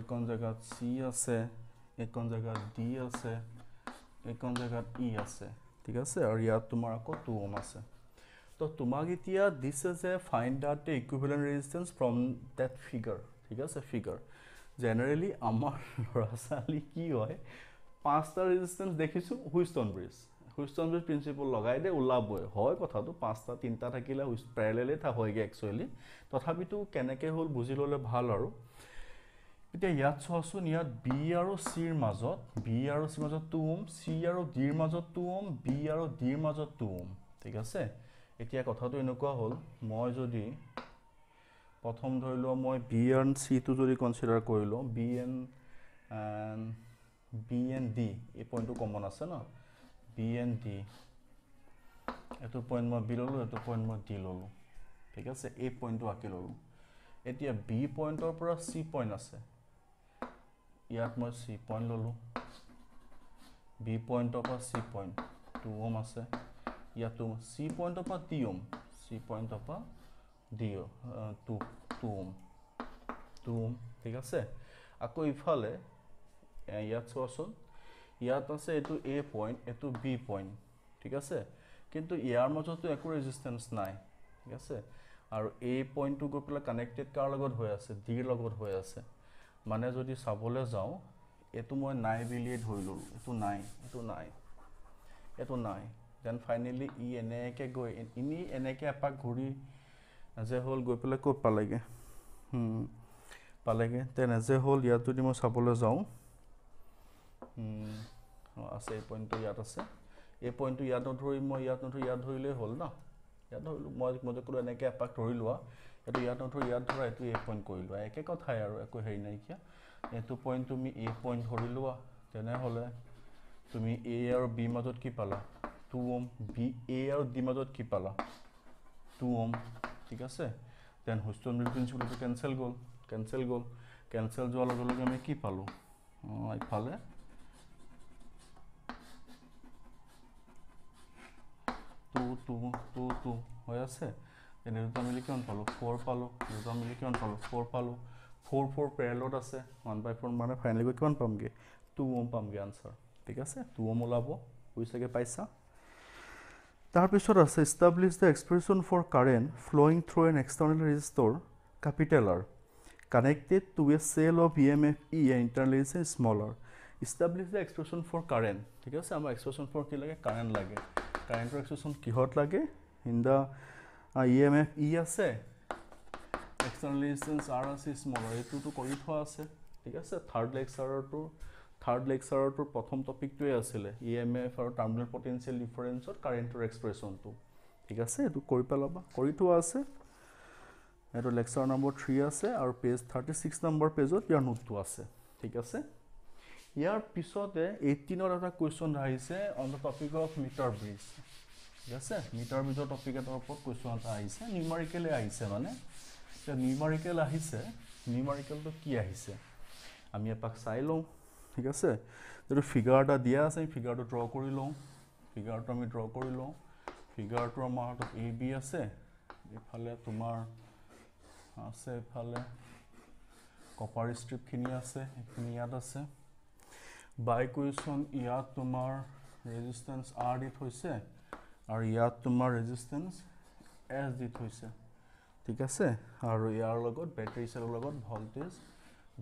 এইকণ জেগাত চি আছে এইকণ জেগাত ডি আছে এইকণ জেগাত ই আছে ঠিক আছে আৰু ইয়াত তোমাৰ আকৌ টু অ'ম আছে তো তোমাক এতিয়া দিছে যে find the the equivalent resistance from that figure ঠিক আছে ফিগাৰ জেনেৰেলি আমাৰ ল'ৰা ছোৱালী কি হয় পাঁচটা ৰেজিষ্টেঞ্চ দেখিছোঁ Wheatstone bridge Wheatstone bridge principle লগাই দে ওলাবই হয় কথাটো পাঁচটা তিনিটা থাকিলে পেৰেলেলে হয়গৈ একচুৱেলি তথাপিতো কেনেকৈ হ'ল বুজি ল'লে ভাল আৰু এতিয়া ইয়াত চোৱাচোন ইয়াত বি আৰু চিৰ মাজত বি আৰু চিৰ মাজত টু ওম চি আৰু ডিৰ মাজত টু ওম বি আৰু ডিৰ মাজত টু ওম ঠিক আছে এতিয়া কথাটো এনেকুৱা হ'ল মই যদি প্ৰথম ধৰি লওঁ মই বি এন চিটো যদি কনচিডাৰ কৰি লওঁ B N B N D এই পইণ্টটো কমন আছে ন বিএন ডি এইটো পইণ্ট মই বি ল'লোঁ এইটো পইণ্ট মই ডি ল'লোঁ ঠিক আছে এই পইণ্টটো আঁকি ল'লোঁ এতিয়া বি পইণ্টৰ পৰা চি পইণ্ট আছে ইয়াত মই চি পইণ্ট ল'লোঁ বি পইণ্টৰ পৰা চি পইণ্ট টু অ'ম আছে ইয়াতো চি পইণ্টৰ পৰা টি অ'ম চি পইণ্টৰ পৰা D two two ohm two ohm ঠিক আছে আকৌ ইফালে ইয়াত চোৱাচোন ইয়াত আছে এইটো এ পইণ্ট এইটো বি পইণ্ট ঠিক আছে কিন্তু ইয়াৰ মাজতো একো ৰেজিষ্টেঞ্চ নাই ঠিক আছে আৰু এ পইণ্টটো গৈ পেলাই কানেক্টেড কাৰ লগত হৈ আছে ডিৰ লগত হৈ আছে মানে যদি চাবলৈ যাওঁ এইটো মই নাই বুলিয়ে ধৰি ল'লোঁ এইটো নাই এইটো নাই এইটো নাই দেন ফাইনেলি ই এনেকৈ গৈ এনেই এনেকৈ এপাক ঘূৰি এজে হ'ল গৈ পেলাই ক'ত পালেগৈ পালেগৈ দেন এজে হ'ল ইয়াত যদি মই চাবলৈ যাওঁ আছে এই পইণ্টটো ইয়াত আছে এই পইণ্টটো ইয়াত নধৰি মই ইয়াত নধৰি ইয়াত ধৰিলেই হ'ল ন ইয়াত ধৰিলোঁ মই মই যে ক'লোঁ এনেকৈ এপাক ধৰি লোৱা এইটো ইয়াত নধৰি ইয়াত ধৰা এইটো এই পইণ্ট কৰি লোৱা একে কথাই আৰু একো হেৰি নাইকিয়া এইটো পইণ্ট তুমি এই পইণ্ট ধৰি লোৱা তেনেহ'লে তুমি এ আৰু বি মাজত কি পালা টু অ'ম বি এ আৰু ডি মাজত কি পালা টু অ'ম ঠিক আছে দেন হোষ্টন বিল প্ৰিঞ্চিপলটো কেঞ্চেল গ'ল কেঞ্চেল গ'ল কেঞ্চেল যোৱাৰ লগে লগে আমি কি পালোঁ ইফালে টু টু টু হৈ আছে এনে দুটা মিলি কিমান পালোঁ ফ'ৰ পালোঁ দুটা মিলি কিমান পালোঁ ফ'ৰ পালোঁ ফ'ৰ ফ'ৰ পেৰেলত আছে ওৱান বাই ফ'ৰ মানে ফাইনেলিগৈ কিমান পামগৈ টু অ'ম পামগৈ আনচাৰ ঠিক আছে টু অ'ম ওলাব বুজিছাগৈ পাইছা তাৰপিছত আছে establish the expression for current flowing through an external resistor capital R connected to a cell of E M F E a internal is a small R establish the expression for current ঠিক আছে আমাৰ expression for কি লাগে current লাগে কাৰেণ্টৰ expression কিহত লাগে in the E M F E আছে এক্সটাৰ্নেল ইনষ্টেঞ্চ আৰ আছে স্মলৰ এইটোতো কৰি থোৱা আছে ঠিক আছে থাৰ্ড লেকচাৰৰটোৰ থাৰ্ড লেকচাৰৰটোৰ প্ৰথম টপিকটোৱে আছিলে ই এম এফ আৰু টাৰ্মিনেল পটেঞ্চিয়েল ডিফাৰেঞ্চত কাৰেণ্টৰ এক্সপ্ৰেশ্যনটো ঠিক আছে এইটো কৰি পেলাবা কৰি থোৱা আছে এইটো লেকচাৰ নম্বৰ থ্ৰী আছে আৰু পেজ থাৰ্টি ছিক্স নম্বৰ পেজত ইয়াৰ নোটটো আছে ঠিক আছে ইয়াৰ পিছতে এইটিনৰ এটা কুৱেশ্যন আহিছে on the topic of meter bridge ঠিক আছে মিটাৰ ব্ৰিজৰ টপিক এটাৰ ওপৰত কুৱেশ্যন এটা আহিছে নিউমাৰিকেলে আহিছে মানে এতিয়া নিউমাৰিকেল আহিছে নিউমাৰিকেলটো কি আহিছে আমি এপাক চাই লওঁ ঠিক আছে যিটো ফিগাৰ এটা দিয়া আছে আমি ফিগাৰটো ড্ৰ কৰি লওঁ ফিগাৰটো আমি ড্ৰ কৰি লওঁ ফিগাৰটো আমাৰ হাতত এ বি আছে এইফালে তোমাৰ আছে এইফালে কপাৰ ষ্ট্ৰিপখিনি আছে সেইখিনি ইয়াত আছে বাই কুৱেশ্যন ইয়াত তোমাৰ ৰেজিষ্টেঞ্চ আৰ দি থৈছে আৰু ইয়াত তোমাৰ ৰেজিষ্টেঞ্চ এছ দি থৈছে ঠিক আছে আৰু ইয়াৰ লগত বেটেৰী চেলৰ লগত ভল্টেজ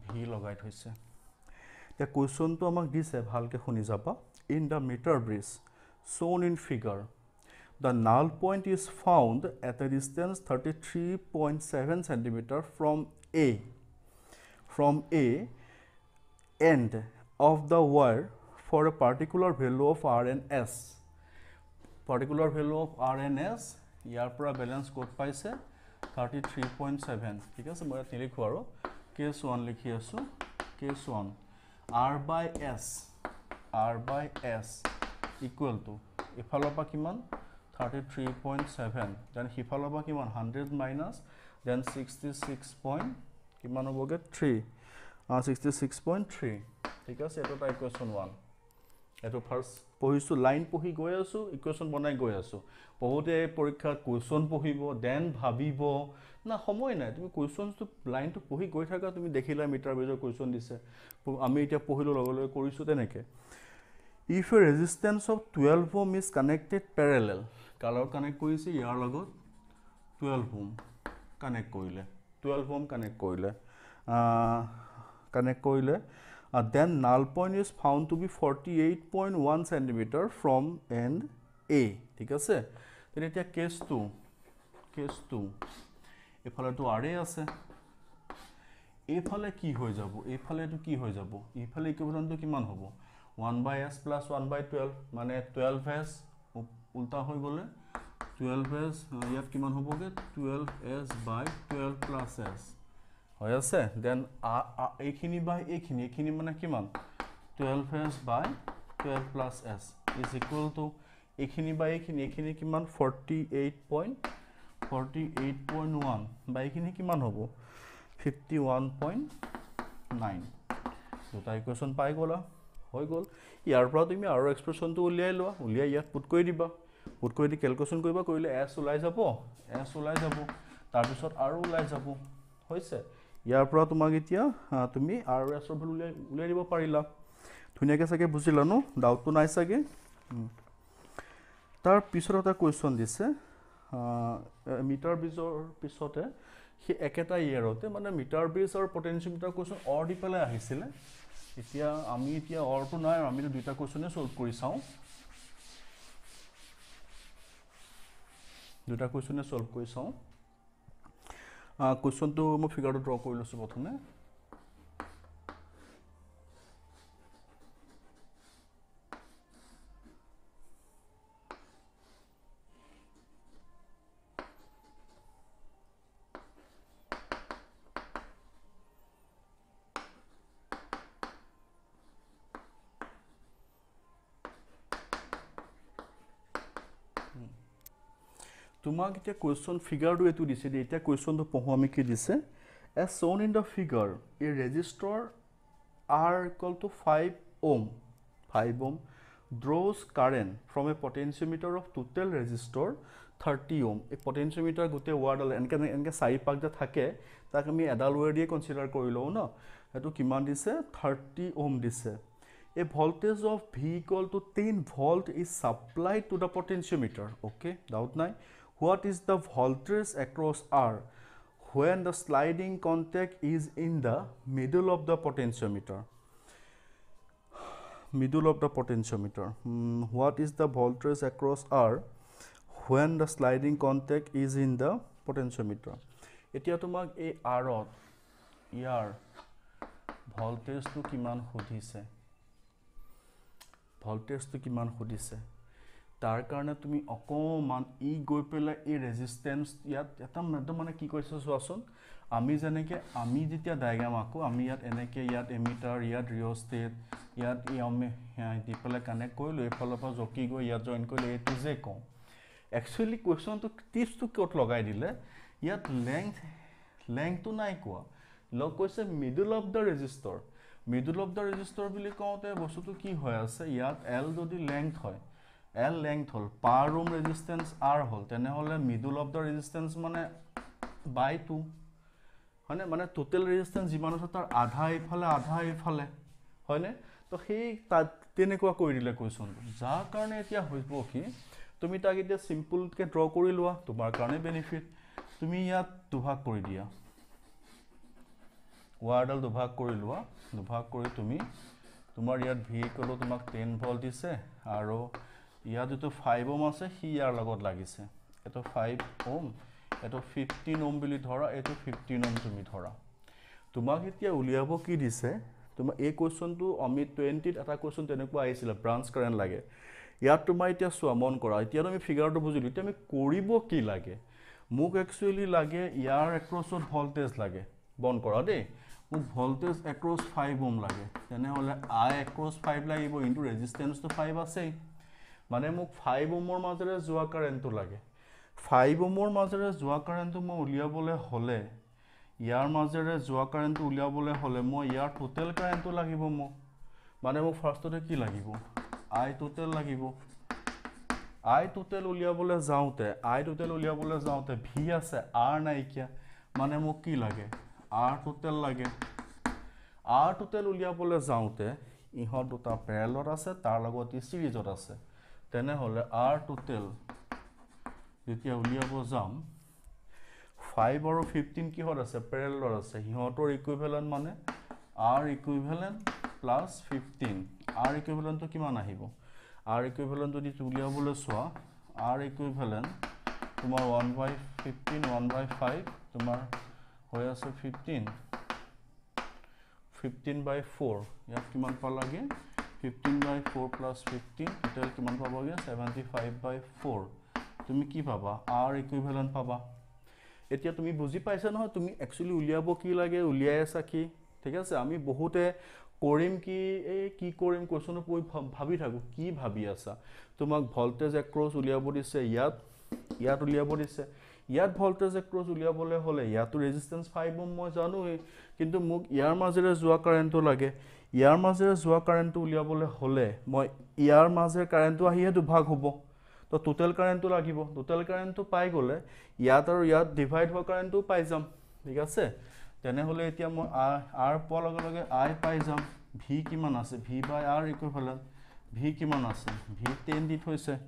ভি লগাই থৈছে এতিয়া কুৱেশ্যনটো আমাক দিছে ভালকৈ শুনি যাবা in the meter bridge shown in figure the null point is found at a distance thirty three point seven centimetre from A from A end of the wire for a particular value of R and S. Particular value of R and S, here pra balance code pi se 33.7. Because more case one case one. R by S, R by S equal to if kiman 33.7. Then if kiman 100 minus then 66.3. Uh, 66.3. ঠিক আছে এইটো এটা equation one এইটো first পঢ়িছোঁ line পঢ়ি গৈ আছোঁ equation বনাই গৈ আছোঁ বহুতে পৰীক্ষাত কুৱেশ্যন পঢ়িব দেন ভাবিব না সময় নাই তুমি কুৱেশ্যনটো লাইনটো পঢ়ি গৈ থাকা তুমি দেখিলা মিটাৰ বেজৰ কুৱেশ্যন দিছে আমি এতিয়া পঢ়িলোঁ লগে লগে কৰিছোঁ তেনেকৈ if a resistance of twelve ohm is connected parallel কালাৰ কানেক্ট কৰিছে ইয়াৰ লগত টুৱেলভ হোম কানেক্ট কৰিলে টুৱেলভ হোম কানেক্ট কৰিলে কানেক্ট কৰিলে uh, then null point is found to be 48.1 cm from end A. Because then it is case 2. Case 2. If I do RAS, if I key hoi jabo, if I do key hoi jabo, if I equivalent to kiman hobo 1 by S plus 1 by 12, mane 12 S ulta hoi bole 12 S, uh, yet kiman hobo get 12 S by 12 plus S. হৈ আছে then এইখিনি বাই এইখিনি এইখিনি মানে কিমান twelve S by twelve plus S is equal to এইখিনি বাই এইখিনি এইখিনি কিমান forty eight point forty eight point one বা এইখিনি কিমান হ'ব ফিফটি ওৱান পইণ্ট নাইন দুটা ইকুৱেশ্যন পাই গ'লা হৈ গ'ল ইয়াৰ পৰা তুমি আৰু এক্সপ্ৰেশ্যনটো উলিয়াই লোৱা উলিয়াই ইয়াত পুট কৰি দিবা পুট কৰি দি কেলকুলেশ্যন কৰিবা কৰিলে এছ ওলাই যাব এছ ওলাই যাব তাৰপিছত আৰু ওলাই যাব হৈছে ইয়াৰ পৰা তোমাক এতিয়া তুমি আৰ এছ ৰ ভেলু উলিয়াই উলিয়াই দিব পাৰিলা ধুনীয়াকৈ চাগে বুজিলা ন ডাউটটো নাই চাগে তাৰ পিছত এটা কুৱেশ্যন দিছে মিটাৰ ব্ৰিজৰ পিছতে সেই একেটা ইয়েৰতে মানে মিটাৰ ব্ৰিজ আৰু পটেনচিয়মিটাৰ কুৱেশ্যন অৰ দি পেলাই আহিছিলে এতিয়া আমি এতিয়া অৰটো নাই আৰু আমিতো দুয়োটা কুৱেশ্যনে চল্ভ কৰি চাওঁ দুটা কুৱেশ্যনে চল্ভ কৰি চাওঁ কুৱেশ্যনটো মই ফিগাৰটো ড্ৰ কৰি লৈছোঁ প্ৰথমে তোমাক এতিয়া কুৱেশ্যন ফিগাৰটো এইটো দিছে দেই এতিয়া কুৱেশ্যনটো পঢ়োঁ আমি কি দিছে a shown in the figure এই resistor R equal to five ohm five ohm draws current from a potentiometer of total resistor thirty ohm এই পটেঞ্চিয়মিটাৰ গোটেই ৱাৰ্ডাল এনেকৈ এনেকৈ চাৰি পাক যে থাকে তাক আমি এডাল ৱেৰদিয়ে কনচিডাৰ কৰি লওঁ ন সেইটো কিমান দিছে থাৰ্টি অ'ম দিছে এই voltage of V equal to ten volt is supply to the potentiometer okay doubt নাই what is the voltage across R when the sliding contact is in the middle of the potentiometer middle of the potentiometer mm, what is the voltage across R when the sliding contact is in the potentiometer etia tumak a R ot ear voltage to kiman khudise voltage to kiman khudise তাৰ কাৰণে তুমি অকণমান ই গৈ পেলাই এই resistance ইয়াত এটা একদম মানে কি কৈছে চোৱাচোন আমি যেনেকৈ আমি যেতিয়া ডায়েগ্ৰাম আঁকো আমি ইয়াত এনেকৈ ইয়াত এমিটাৰ ইয়াত ৰিঅ' ষ্টেট ইয়াত দি পেলাই কানেক্ট কৰিলোঁ এইফালৰ পৰা জকি গৈ ইয়াত জইন কৰিলোঁ এইটো যে কওঁ একচুৱেলি কুৱেশ্যনটো টিপছটো ক'ত লগাই দিলে ইয়াত লেংথ লেংথটো নাই কোৱা লগ কৈছে middle of the resistor middle of the resistor বুলি কওঁতে বস্তুটো কি হৈ আছে ইয়াত এল যদি লেংথ হয় L length hole, power room resistance R hole, then hole middle of the resistance mane by 2. Hone mane total resistance jimano satar adhai phale adhai phale. Hone to he tene kwa koi dile koi sun. Zakarne tia hoisbo ki to mi tagi dia simple ke draw kori lua to markarne benefit to mi ya to hak kori dia. Wardal to hak kori lua to hak kori to mi to mar ya vehicle to mak 10 volt is a arrow. ইয়াত যিটো five ohm আছে সি ইয়াৰ লগত লাগিছে এইটো five ohm এইটো fifteen ohm বুলি ধৰা এইটো ফিফটিন অ'ম তুমি ধৰা তোমাক এতিয়া উলিয়াব কি দিছে তোমাৰ এই কুৱেশ্যনটো আমি টুৱেণ্টিত এটা কুৱেশ্যন তেনেকুৱা আহিছিলে ব্ৰাঞ্চ কাৰেণ্ট লাগে ইয়াত তোমাৰ এতিয়া চোৱা মন কৰা এতিয়াতো আমি ফিগাৰটো বুজিলোঁ এতিয়া আমি কৰিব কি লাগে মোক একচুৱেলি লাগে ইয়াৰ এক্ৰছত ভল্টেজ লাগে বন কৰা দেই মোক ভল্টেজ এক্ৰছ ফাইভ অ'ম লাগে তেনেহ'লে আই এক্ৰছ ফাইভ লাগিব ইনটো ৰেজিষ্টেঞ্চটো ফাইভ আছেই মানে মোক ফাইভ ওমৰ মাজেৰে যোৱা কাৰেণ্টটো লাগে ফাইভ ওমৰ মাজেৰে যোৱা কাৰেণ্টটো মই উলিয়াবলৈ হ'লে ইয়াৰ মাজেৰে যোৱা কাৰেণ্টটো উলিয়াবলৈ হ'লে মই ইয়াৰ টোটেল কাৰেণ্টটো লাগিব মোক মানে মোক ফাৰ্ষ্টতে কি লাগিব আই টোটেল লাগিব আই টোটেল উলিয়াবলৈ যাওঁতে আই টোটেল উলিয়াবলৈ যাওঁতে ভি আছে আৰ নাইকিয়া মানে মোক কি লাগে আৰ টোটেল লাগে আৰ টোটেল উলিয়াবলৈ যাওঁতে ইহঁত দুটা পেৰেলত আছে তাৰ লগত ই চিৰিজত আছে তেনেহ'লে আৰ টোটেল যেতিয়া উলিয়াব যাম ফাইভ আৰু ফিফটিন কিহত আছে পেৰেলৰ আছে সিহঁতৰ ইকুইভেলেণ্ট মানে R equivalent plus fifteen R ইকুইভেলেণ্টটো কিমান আহিব আৰ ইকুইভেলেণ্ট যদি উলিয়াবলৈ চোৱা আৰ ইকুইভেলেণ্ট তোমাৰ one by fifteen one by five তোমাৰ হৈ আছে ফিফটিন ফিফটিন বাই ফ'ৰ ইয়াত কিমান পালাগৈ 15 by 4 plus 15 total kiman paba 75 by 4 tumi ki paba r equivalent paba etia tumi buji paisa na tumi actually uliabo ki lage uliyaisa ki thik ase ami bohute korim ki e ki korim question poi bhabi thaku ki bhabi asa tumak voltage across uliabo dise yat yat uliabo dise yat voltage across uliabo le hole yatu resistance 5 ohm mo janu kintu mok yar majere jua current to lage ইয়াৰ মাজেৰে যোৱা কাৰেণ্টটো উলিয়াবলৈ হ'লে মই ইয়াৰ মাজেৰে কাৰেণ্টটো আহিহে দুভাগ হ'ব তো টোটেল কাৰেণ্টটো লাগিব টোটেল কাৰেণ্টটো পাই গ'লে ইয়াত আৰু ইয়াত ডিভাইড হোৱা কাৰেণ্টটোও পাই যাম ঠিক আছে তেনেহ'লে এতিয়া মই আই আৰ পোৱাৰ লগে লগে আই পাই যাম ভি কিমান আছে ভি বাই আৰ ইকুৱ ফালে ভি কিমান আছে ভি টেন দি থৈছে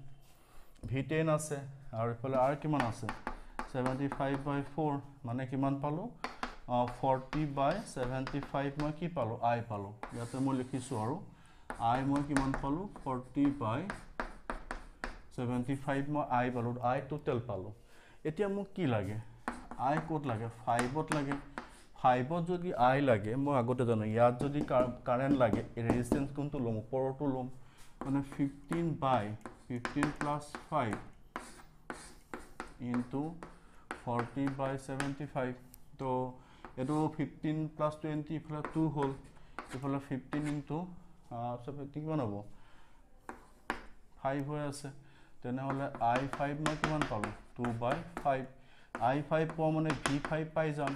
ভি টেন আছে আৰু ইফালে আৰ কিমান আছে ছেভেণ্টি ফাইভ বাই ফ'ৰ মানে কিমান পালোঁ ফৰ্টি বাই by ফাইভ মই কি পালোঁ আই পালোঁ ইয়াতে মই লিখিছোঁ আৰু আই মই কিমান পালোঁ ফৰ্টি বাই by ফাইভ মই আই পালোঁ আই টোটেল পালোঁ এতিয়া মোক কি লাগে আই ক'ত লাগে ফাইভত লাগে ফাইভত যদি আই লাগে মই আগতে জানো ইয়াত যদি কাৰেণ্ট লাগে ৰেজিষ্টেঞ্চ কোনটো লম ওপৰতো লম মানে fifteen by fifteen plus five 5 forty by seventy five ত' এইটো ফিফটিন প্লাছ টুৱেণ্টি ইফালে টু হ'ল ইফালে ফিফটিন ইনটু ফিফটিন কিমান হ'ব ফাইভ হৈ আছে তেনেহ'লে আই ফাইভ মই কিমান পালোঁ two by five I five পোৱা মানে ভি ফাইভ পাই যাম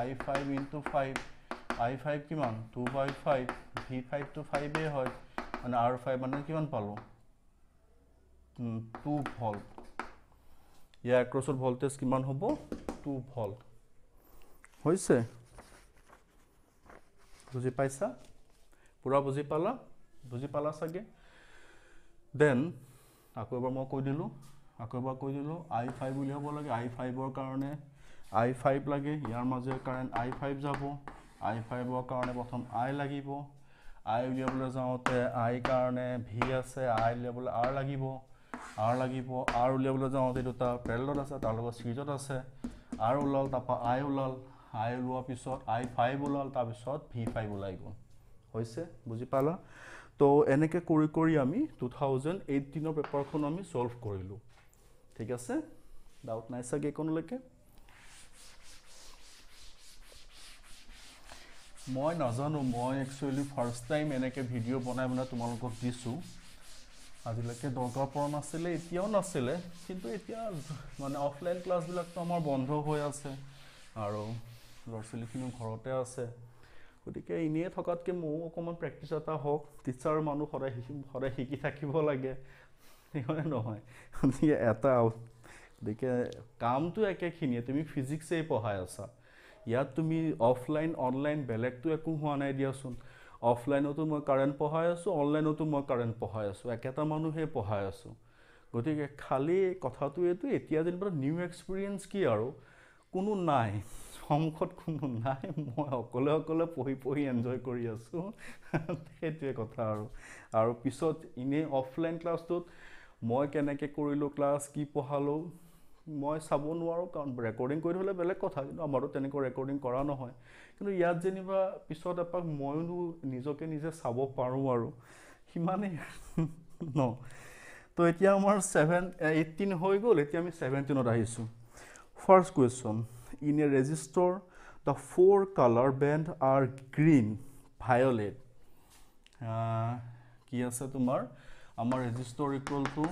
I five into five I five কিমান two by five V five two ফাইভেই হয় মানে আৰ ফাইভ মানে কিমান পালোঁ টু ভল্ট ইয়াৰ একৰচত ভল্টেজ কিমান হ'ব টু ভল্ট হৈছে বুজি পাইছা পুৰা বুজি পালা বুজি পালা চাগে দেন আকৌ এবাৰ মই কৈ দিলোঁ আকৌ এবাৰ কৈ দিলোঁ আই ফাইভ উলিয়াব লাগে আই ফাইভৰ কাৰণে আই ফাইভ লাগে ইয়াৰ মাজে কাৰেণ্ট আই ফাইভ যাব আই ফাইভৰ কাৰণে প্ৰথম আই লাগিব আই উলিয়াবলৈ যাওঁতে আই কাৰণে ভি আছে আই উলিয়াবলৈ আৰ লাগিব আৰ লাগিব আৰ উলিয়াবলৈ যাওঁতে দুটা পেৰেলত আছে তাৰ লগত চিৰিজত আছে আৰ ওলাল তাৰপৰা আই ওলাল আই ওলোৱাৰ পিছত আই ফাইভ ওলাল তাৰপিছত ভি ফাইভ ওলাই গ'ল হৈছে বুজি পালা তো এনেকৈ কৰি কৰি আমি টু থাউজেণ্ড এইটিনৰ পেপাৰখন আমি চল্ভ কৰিলোঁ ঠিক আছে ডাউট নাই চাগে এইকণলৈকে মই নাজানো মই একচুৱেলি ফাৰ্ষ্ট টাইম এনেকৈ ভিডিঅ' বনাই মানে তোমালোকক দিছোঁ আজিলৈকে দৰকাৰ পৰা নাছিলে এতিয়াও নাছিলে কিন্তু এতিয়া মানে অফলাইন ক্লাছবিলাকতো আমাৰ বন্ধ হৈ আছে আৰু ল'ৰা ছোৱালীখিনিও ঘৰতে আছে গতিকে এনেই থকাতকৈ ময়ো অকণমান প্ৰেক্টিছ এটা হওক টিচাৰ মানুহ সদায় শিকি সদায় শিকি থাকিব লাগে সেইখনে নহয় গতিকে এটা আউট গতিকে কামটো একেখিনিয়ে তুমি ফিজিক্সেই পঢ়াই আছা ইয়াত তুমি অফলাইন অনলাইন বেলেগটো একো হোৱা নাই দিয়াচোন অফলাইনতো মই কাৰেণ্ট পঢ়াই আছোঁ অনলাইনতো মই কাৰেণ্ট পঢ়াই আছোঁ একেটা মানুহেই পঢ়াই আছোঁ গতিকে খালী কথাটো এইটো এতিয়া যেনিবা নিউ এক্সপিৰিয়েঞ্চ কি আৰু কোনো নাই খংখত কোনো নাই মই অকলে অকলে পঢ়ি পঢ়ি এনজয় কৰি আছোঁ সেইটোৱে কথা আৰু আৰু পিছত এনেই অফলাইন ক্লাছটোত মই কেনেকৈ কৰিলোঁ ক্লাছ কি পঢ়ালোঁ মই চাব নোৱাৰোঁ কাৰণ ৰেকৰ্ডিং কৰি থ'লে বেলেগ কথা কিন্তু আমাৰো তেনেকুৱা ৰেকৰ্ডিং কৰা নহয় কিন্তু ইয়াত যেনিবা পিছত এপাক ময়োনো নিজকে নিজে চাব পাৰোঁ আৰু সিমানেই ন তো এতিয়া আমাৰ ছেভেন এইটিন হৈ গ'ল এতিয়া আমি ছেভেনটিনত আহিছোঁ first question in a resistor the four color band are green violet ki ase tumar amar resistor equal to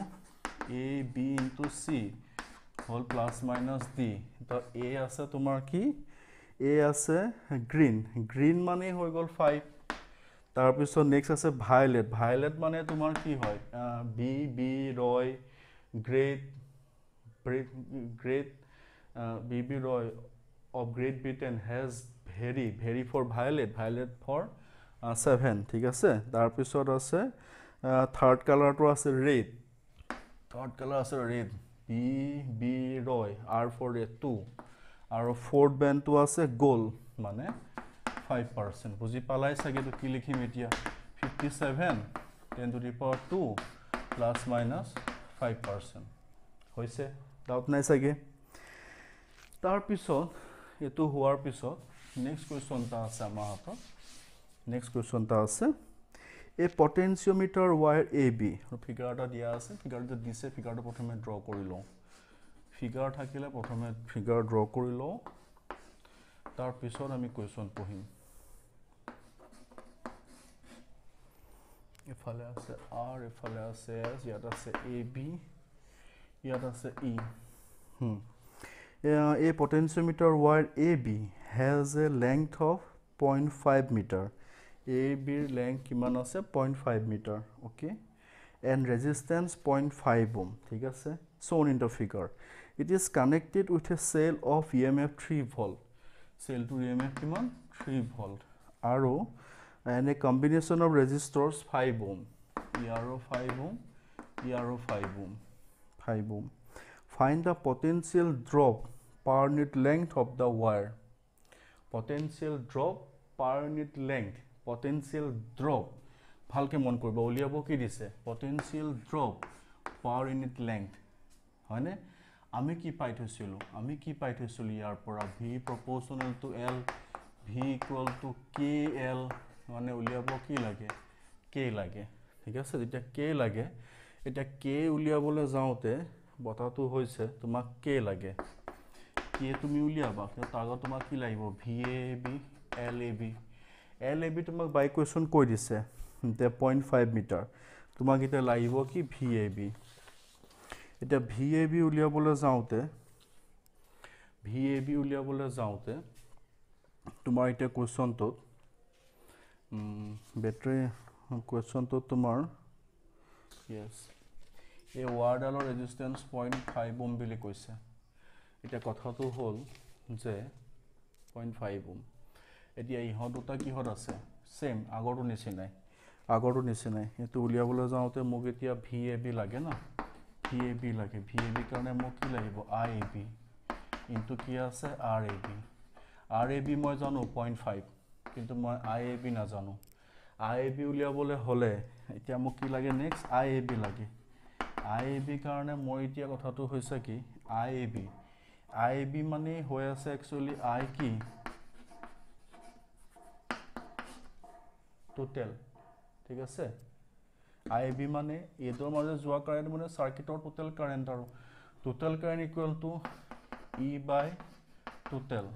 a b into c whole plus minus d the a ase tumar ki a ase green green mane hoy gol 5 tar pisor next ase violet violet mane tumar ki hoy b b roy great great great B B Roy of Great Britain has very very for violet violet for seven ঠিক আছে তাৰপিছত আছে third কালাৰটো আছে red third colour আছে red B B Roy R for red two আৰু fourth বেণ্ডটো আছে গ'ল্ড মানে ফাইভ পাৰ্চেণ্ট বুজি পালাই চাগে এইটো কি লিখিম এতিয়া fifty seven ten to the power two plus minus five percent হৈছে ডাউট নাই চাগে তাৰ পিছত এইটো হোৱাৰ পিছত নেক্সট কুৱেশ্যন এটা আছে আমাৰ হাতত নেক্সট কুৱেশ্যন এটা আছে এই পটেঞ্চিঅমিটাৰ ৱায়াৰ এ বি আৰু ফিগাৰ এটা দিয়া আছে ফিগাৰটো দিছে ফিগাৰটো প্ৰথমে ড্ৰ কৰি লওঁ ফিগাৰ থাকিলে প্ৰথমে ফিগাৰ ড্ৰ কৰি লওঁ তাৰপিছত আমি কুৱেশ্যন পঢ়িম এফালে আছে আৰ এফালে আছে এছ ইয়াত আছে এ বি ইয়াত আছে ই e। a potentiometer wire AB has a length of 0.5 meter. AB's length kiman ase 0.5 meter, okay? And resistance 0.5 ohm, thik ase? Shown in the figure. It is connected with a cell of EMF 3 volt. Cell to EMF kiman 3 volt. RO and a combination of resistors 5 ohm. ERO 5 ohm, ERO 5 ohm, 5 ohm. 5 ohm. find the potential drop per unit length of the wire potential drop per unit length potential drop ভালকে মন কৰিব উলিয়াব কি দিছে potential drop per unit length হয়নে আমি কি পাই থৈছিলোঁ আমি কি পাই থৈছিলোঁ ইয়াৰ পৰা V proportional to L V equal to K L মানে উলিয়াব কি লাগে কে লাগে ঠিক আছে যেতিয়া কে লাগে এতিয়া কে উলিয়াবলৈ যাওঁতে বতাহটো হৈছে তোমাক কে লাগে কে তুমি উলিয়াবা কিন্তু তাৰ আগত তোমাক কি লাগিব V A B L A B L A B তোমাক বাই কুৱেশ্যন কৈ দিছে এতিয়া পইণ্ট ফাইভ মিটাৰ তোমাক এতিয়া লাগিব কি ভি এ বি এতিয়া ভি এ বি উলিয়াবলৈ যাওঁতে ভি এ বি উলিয়াবলৈ যাওঁতে তোমাৰ এতিয়া কুৱেশ্যনটোত বেটেৰী কুৱেশ্যনটোত তোমাৰ য়েছ এই ৱাৰডালৰ ৰেজিষ্টেঞ্চ পইণ্ট ফাইভ ওম বুলি কৈছে এতিয়া কথাটো হ'ল যে পইণ্ট ফাইভ ওম এতিয়া ইহঁত দুটা কিহত আছে ছেইম আগৰটো নিচিনাই আগৰটো নিচিনাই সেইটো উলিয়াবলৈ যাওঁতে মোক এতিয়া ভি এ বি লাগে ন ভি এ বি লাগে ভি এ বি কাৰণে মোক কি লাগিব আই এ বি কিন্তু কি আছে R A B R A B মই জানো পইণ্ট ফাইভ কিন্তু মই আই এ বি নাজানো আই এ বি উলিয়াবলৈ হ'লে এতিয়া মোক কি লাগে নেক্সট আই এ বি লাগে আই এ বি কাৰণে মই এতিয়া কথাটো হৈছে কি আই এ বি আই বি মানেই হৈ আছে একচুৱেলি আই কি টোটেল ঠিক আছে আই বি মানে এইটোৰ মাজে যোৱা কাৰেণ্ট মানে চাৰ্কিটৰ টোটেল কাৰেণ্ট আৰু total current equal to E by total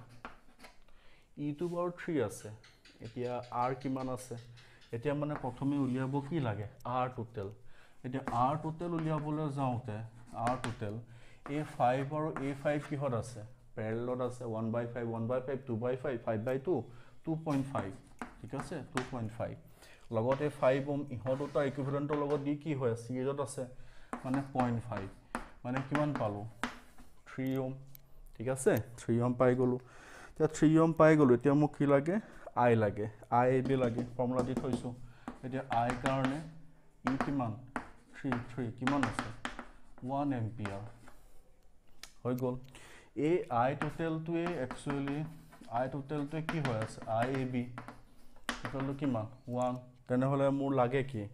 ইটো বাৰু থ্ৰী আছে এতিয়া আৰ কিমান আছে এতিয়া মানে প্ৰথমে উলিয়াব কি লাগে আৰ টোটেল এতিয়া আৰ টোটেল উলিয়াবলৈ যাওঁতে r টোটেল ফাইভ আৰু এ ফাইভ কিহত আছে পেৰেলত আছে one one by by five five two by five five by two two point five ঠিক আছে টু পইণ্ট ফাইভ লগতে ফাইভ ওম ইহঁত দুটা ইকুইপমেণ্টৰ লগত দি কি হয় সিৰিজত আছে মানে পইণ্ট ফাইভ মানে কিমান পালোঁ থ্ৰী ওম ঠিক আছে থ্ৰী ওম পাই গ'লোঁ এতিয়া থ্ৰী ওম পাই গ'লোঁ এতিয়া মোক কি লাগে আই লাগে i এবি লাগে ফর্মুলা দি থৈছোঁ এতিয়া i কাৰণে ই e কিমান থ্ৰী থ্ৰী কিমান আছে ওৱান এম পি আৰ হৈ গ'ল এই আই টোটেলটোৱে একচুৱেলি আই টোটেলটোৱে কি হৈ আছে আই এ বি টোটেলটো কিমান ওৱান তেনেহ'লে মোৰ লাগে কি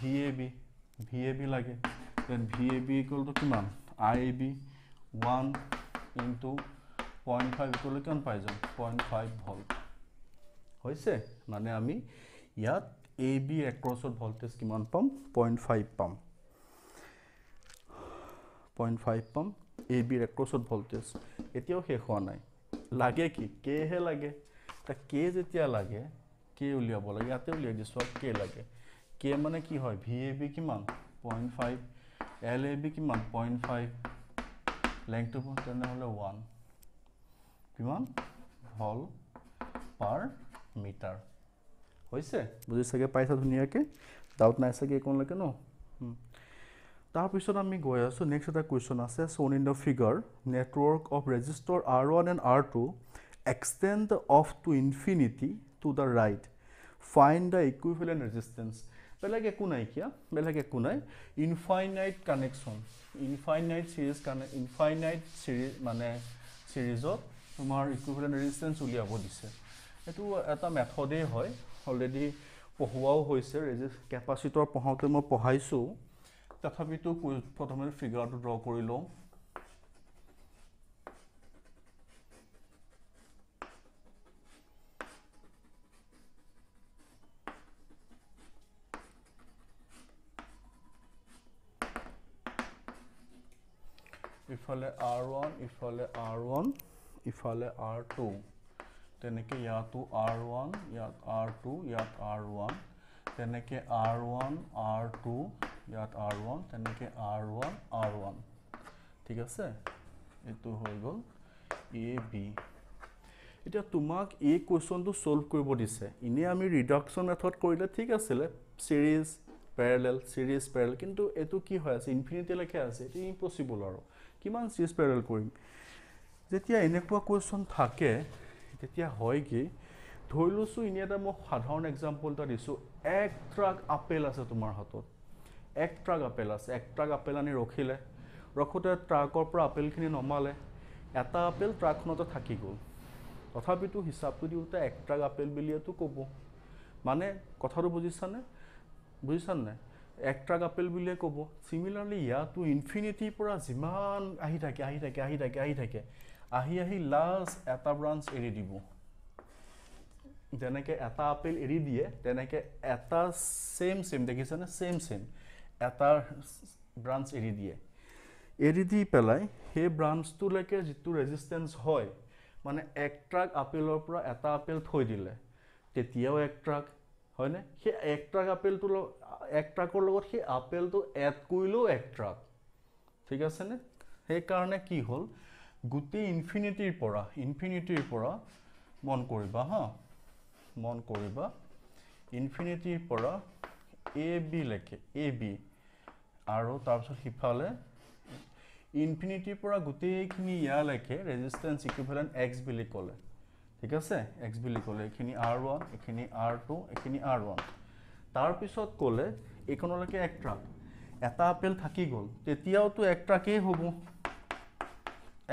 V A B V A B লাগে দেন ভি এ বি ইকুৱেলটো কিমান I A B one into point five ইকুৱেলটো কিমান পাই যাম পইণ্ট ফাইভ ভল্ট হৈছে মানে আমি ইয়াত এ বিৰ একক্ৰছত ভল্টেজ কিমান পাম পইণ্ট ফাইভ পাম পইণ্ট ফাইভ পাম এ বিৰ একক্ৰছত ভল্টেজ এতিয়াও শেষ হোৱা নাই লাগে কি কেহে লাগে কে যেতিয়া লাগে কে উলিয়াব লাগে ইয়াতে উলিয়াই দিছোঁ আৰু কে লাগে কে মানে কি হয় ভি এ বি কিমান point five L A B কিমান পইণ্ট ফাইভ লেংথটো পাম তেনেহ'লে ওৱান কিমান হল পাৰ মিটাৰ হৈছে বুজি চাগে পাইছা ধুনীয়াকৈ ডাউট নাই চাগে একোলৈকে ন তাৰপিছত আমি গৈ আছোঁ নেক্সট এটা কুৱেশ্যন আছে shown in the figure network of resistor R one and R two extend of to infinity to the right find the equivalent resistance বেলেগ একো নাইকিয়া বেলেগ একো নাই ইনফাইনাইট কানেকশ্যন ইনফাইনাইট চিৰিজ কানে ইনফাইনাইট চিৰিজ মানে চিৰিজত তোমাৰ ইকুইভেলেণ্ট ৰেজিষ্টেঞ্চ উলিয়াব দিছে এইটো এটা মেথডেই হয় অলৰেডি পঢ়োৱাও হৈছে ৰেজিষ্ট কেপাচিটৰ পঢ়াওঁতে মই পঢ়াইছোঁ তথাপিতো প্ৰথমে ফিগাৰটো ড্ৰ কৰি লওঁ ইফালে আৰ ওৱান ইফালে আৰ ওৱান ইফালে আৰ টু তেনেকৈ ইয়াতো আৰ ওৱান ইয়াত আৰ টু ইয়াত আৰ ওৱান তেনেকৈ আৰ ওৱান আৰ টু ইয়াত আৰ ওৱান তেনেকৈ আৰ ওৱান আৰ ওৱান ঠিক আছে এইটো হৈ গ'ল এ বি এতিয়া তোমাক এই কুৱেশ্যনটো ছল্ভ কৰিব দিছে এনেই আমি ৰিডাকশ্যন মেথড কৰিলে ঠিক আছিলে ছিৰিজ পেৰেলেল ছিৰিজ পেৰেল কিন্তু এইটো কি হয় আছে ইনফিনিটি লেখা আছে এইটো ইম্পচিবল আৰু কিমান ছিৰিজ পেৰেল কৰিম যেতিয়া এনেকুৱা কুৱেশ্যন থাকে তেতিয়া হয় কি ধৰি লৈছোঁ এনেই এটা মই সাধাৰণ এক্সাম্পল এটা দিছোঁ এক ট্ৰাক আপেল আছে তোমাৰ হাতত এক ট্ৰাক আপেল আছে এক ট্ৰাক আপেল আনি ৰখিলে ৰখোঁতে ট্ৰাকৰ পৰা আপেলখিনি নমালে এটা আপেল ট্ৰাকখনতে থাকি গ'ল তথাপিতো হিচাপটো দিওঁতে এক ট্ৰাক আপেল বুলিয়েতো ক'ব মানে কথাটো বুজিছানে বুজিছানে এক ট্ৰাক আপেল বুলিয়ে ক'ব চিমিলাৰলি ইয়াতো ইনফিনিটিৰ পৰা যিমান আহি থাকে আহি থাকে আহি থাকে আহি থাকে আহি আহি লাষ্ট এটা ব্ৰাঞ্চ এৰি দিব যেনেকৈ এটা আপেল এৰি দিয়ে তেনেকৈ এটা ছেম ছেম দেখিছেনে ছেম ছেম এটা ব্ৰাঞ্চ এৰি দিয়ে এৰি দি পেলাই সেই ব্ৰাঞ্চটোলৈকে যিটো ৰেজিষ্টেঞ্চ হয় মানে এক ট্ৰাক আপেলৰ পৰা এটা আপেল থৈ দিলে তেতিয়াও এক ট্ৰাক হয়নে সেই এক ট্ৰাক আপেলটো এক ট্ৰাকৰ লগত সেই আপেলটো এড কৰিলেও এক ট্ৰাক ঠিক আছেনে সেইকাৰণে কি হ'ল গোটেই ইনফিনিটিৰ পৰা ইনফিনিটিৰ পৰা মন কৰিবা হা মন কৰিবা ইনফিনিটিৰ পৰা এ বিলৈকে এ বি আৰু তাৰপিছত সিফালে ইনফিনিটিৰ পৰা গোটেইখিনি ইয়ালৈকে ৰেজিষ্টেঞ্চ ইকুইভেলেণ্ট এক্স বুলি ক'লে ঠিক আছে এক্স বুলি ক'লে এইখিনি আৰ ওৱান এইখিনি আৰ টু এইখিনি আৰ ওৱান তাৰপিছত ক'লে এইখনলৈকে এক ট্ৰাক এটা আপেল থাকি গ'ল তেতিয়াওতো এক ট্ৰাকেই হ'ব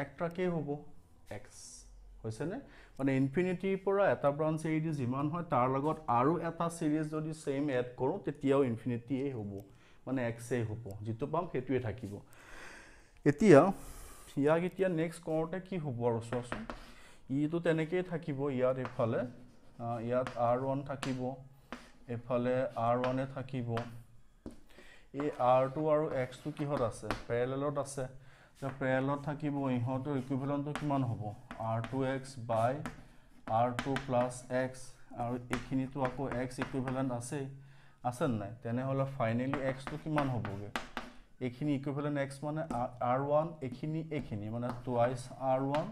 একটাকেই হ'ব এক্স হৈছেনে মানে ইনফিনিটিৰ পৰা এটা ব্ৰাঞ্চ এৰি যিমান হয় তাৰ লগত আৰু এটা ছিৰিজ যদি ছেইম এড কৰোঁ তেতিয়াও ইনফিনিটিয়েই হ'ব মানে এক্সেই হ'ব যিটো পাম সেইটোৱে থাকিব এতিয়া ইয়াক এতিয়া নেক্সট কৰোঁতে কি হ'ব আৰু চোৱাচোন ইটো তেনেকৈয়ে থাকিব ইয়াত এইফালে ইয়াত আৰ ওৱান থাকিব এইফালে আৰ ওৱানে থাকিব এই আৰটো আৰু এক্সটো কিহত আছে পেৰেলত আছে এতিয়া পেৰেলত থাকিব ইহঁতৰ ইকুইভেলেণ্টটো কিমান হ'ব R two X by R two plus X আৰু এইখিনিতো আকৌ এক্স ইকুইভেলেণ্ট আছেই আছে নে নাই তেনেহ'লে ফাইনেলি এক্সটো কিমান হ'বগৈ এইখিনি ইকুইভেলেণ্ট এক্স মানে আৰ ওৱান এইখিনি এইখিনি মানে twice R one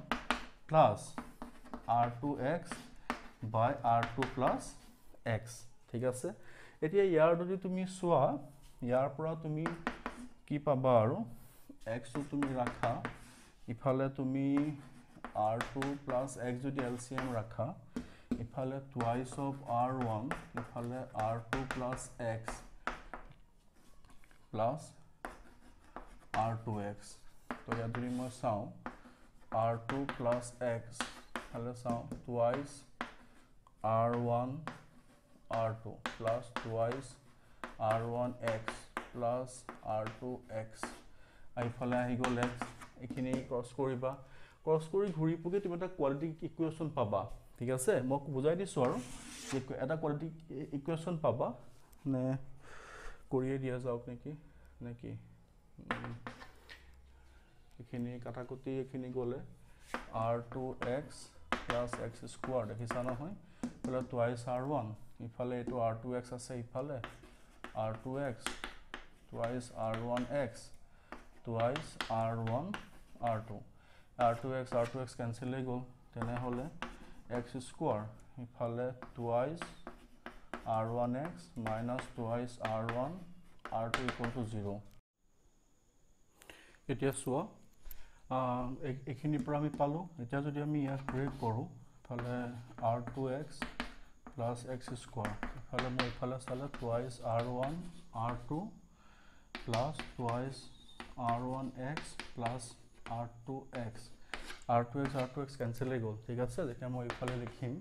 plus R two X by R two plus X ঠিক আছে এতিয়া ইয়াৰ যদি তুমি চোৱা ইয়াৰ পৰা তুমি কি পাবা আৰু এক্সটো তুমি ৰাখা ইফালে তুমি আৰ টু প্লাছ এক্স যদি এল চি এম ৰাখা ইফালে টুৱাইছ অফ আৰ ওৱান ইফালে R two plus X plus R two X তো ইয়াত যদি মই চাওঁ আৰ টু প্লাছ এক্স ইফালে চাওঁ twice R one R two plus twice R one X plus R two X এইফালে আহি গ'লে এইখিনি ক্ৰছ কৰিবা ক্ৰছ কৰি ঘূৰি পকি তুমি এটা কোৱালিটি ইকুৱেশ্যন পাবা ঠিক আছে মই বুজাই দিছোঁ আৰু এটা কোৱালিটি ইকুৱেশ্যন পাবা নে কৰিয়ে দিয়া যাওক নেকি নে কি এইখিনি কাটাকুটি এইখিনি গ'লে R two X plus X square দেখিছা নহয় এইফালে টুৱাইচ আৰ ওৱান ইফালে এইটো আৰ টু এক্স আছে ইফালে R two X twice R one X twice R one R two R two X R two X cancel হৈ গ'ল তেনেহ'লে এক্স স্কোৱাৰ ইফালে twice R one X minus twice R one R two equal to zero' এতিয়া চোৱা এইখিনিৰ পৰা আমি পালোঁ এতিয়া যদি আমি ইয়াক ব্ৰেক কৰোঁ ইফালে R two X plus X square ইফালে মই ইফালে চালে twice R one R two plus twice R one X plus R two X R two X R two X ক্যান্সেলে গেল ঠিক আছে যেটা আমি ওইফালে লিখিম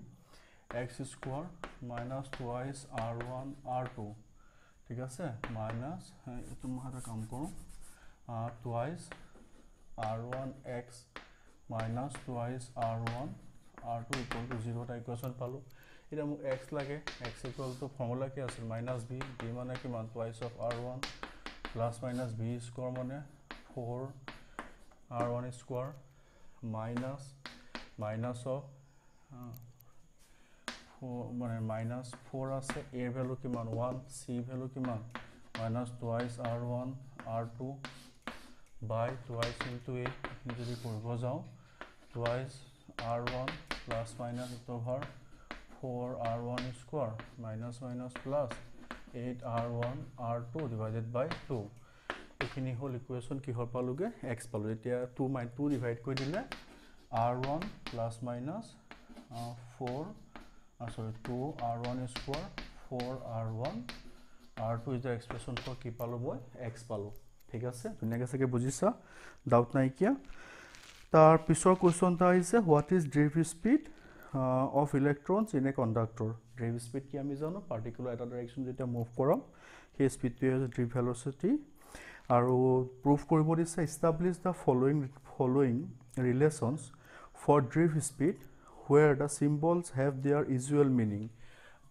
X square minus twice R one R two ঠিক আছে মাইনাস হ্যাঁ এই কাম করো twice R one X minus twice R one R two equal to zero এটা ইকুয়েশন পালো এটা মোক এক্স লাগে এক্স ইকুয়াল টু ফর্মুলা কি আছে মাইনাস বি বি মানে কিমান twice of R one plus minus V square মানে four R one square minus minus of four মানে মাইনাছ ফ'ৰ আছে এ ভেলু কিমান ওৱান চি ভেলু কিমান minus twice R one R two by twice into eight এইখিনি যদি কৰিব যাওঁ twice R one plus minus it four R one square minus minus plus 8R1R2 divided by 2 এখিনি হল equation কি হল পালোগে x পালো এতিয়া 2 minus 2 divide কই দিলে R1 plus minus 4 sorry 2R1 square 4R1 R2 is the expression for কি পালো বই x পালো ঠিক আছে দুনিয়া গেছে কি বুঝিছা डाउट নাই কিয়া তার পিছৰ কোয়েশ্চন তা হৈছে what is drift speed of electrons in a conductor drift speed কি আমি জানো পাৰ্টিকুলাৰ এটা ডাইৰেকশ্যন যেতিয়া মুভ কৰোঁ সেই স্পীডটোৱে হৈছে ড্ৰিভ ভেলচিটি আৰু প্ৰুভ কৰিব দিছে establish the following following relations for drift speed where the symbols have their usual meaning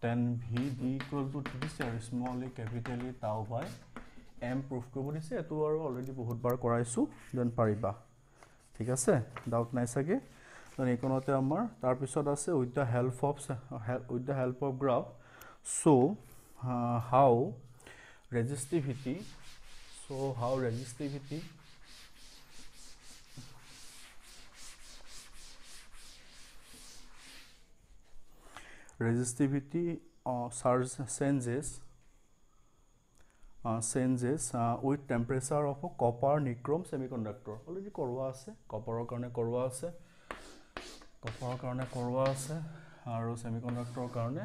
then V D equal to দিছে আৰু স্মল ই কেপিটেল ই টাও বাই এম প্ৰুভ কৰিব দিছে এইটো আৰু অলৰেডি বহুতবাৰ কৰাইছোঁ দেন পাৰিবা ঠিক আছে ডাউট নাই চাগে এইখনতে আমাৰ তাৰপিছত আছে with the help of with the help of graph show' how resistivity show' how resistivity resistivity charge changes changes with temperature of copper nichrome semiconductor already কৰোৱা আছে কপাৰৰ কাৰণে কৰোৱা আছে কপাৰৰ কাৰণে কৰোৱা আছে আৰু ছেমিকণ্ডাক্টৰ কাৰণে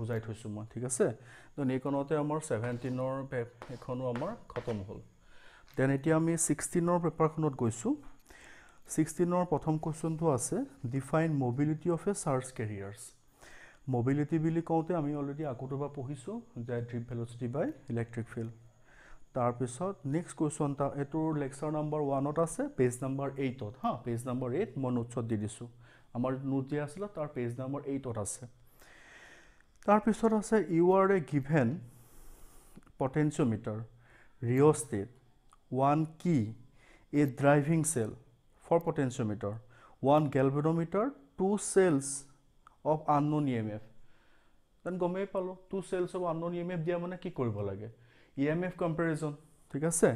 বুজাই থৈছোঁ মই ঠিক আছে দেন এইখনতে আমাৰ ছেভেণ্টিনৰ পেপ এখনো আমাৰ খতম হ'ল দেন এতিয়া আমি ছিক্সটিনৰ পেপাৰখনত গৈছোঁ ছিক্সটিনৰ প্ৰথম কুৱেশ্যনটো আছে define mobility of a charge carriers mobility বুলি কওঁতে আমি অলৰেডি আকৌটোৰ পৰা পঢ়িছোঁ যে drift velocity by electric field তাৰপিছত নেক্সট কুৱেশ্যন এটা এইটোৰ লেকচাৰ নম্বৰ ওৱানত আছে পেজ নম্বৰ এইটত হাঁ পেজ নম্বৰ এইট মই নোটছত দি দিছোঁ আমাৰ নোট দিয়া আছিলে তাৰ পেজ নম্বৰ এইটত আছে তাৰপিছত আছে you are a given potentiometer rheostat one key a driving cell for potentiometer one galvanometer two cells of unknown E M F then গমেই পালোঁ two cells of unknown E M F দিয়া মানে কি কৰিব লাগে ই এম এফ কম্পেৰিজন ঠিক আছে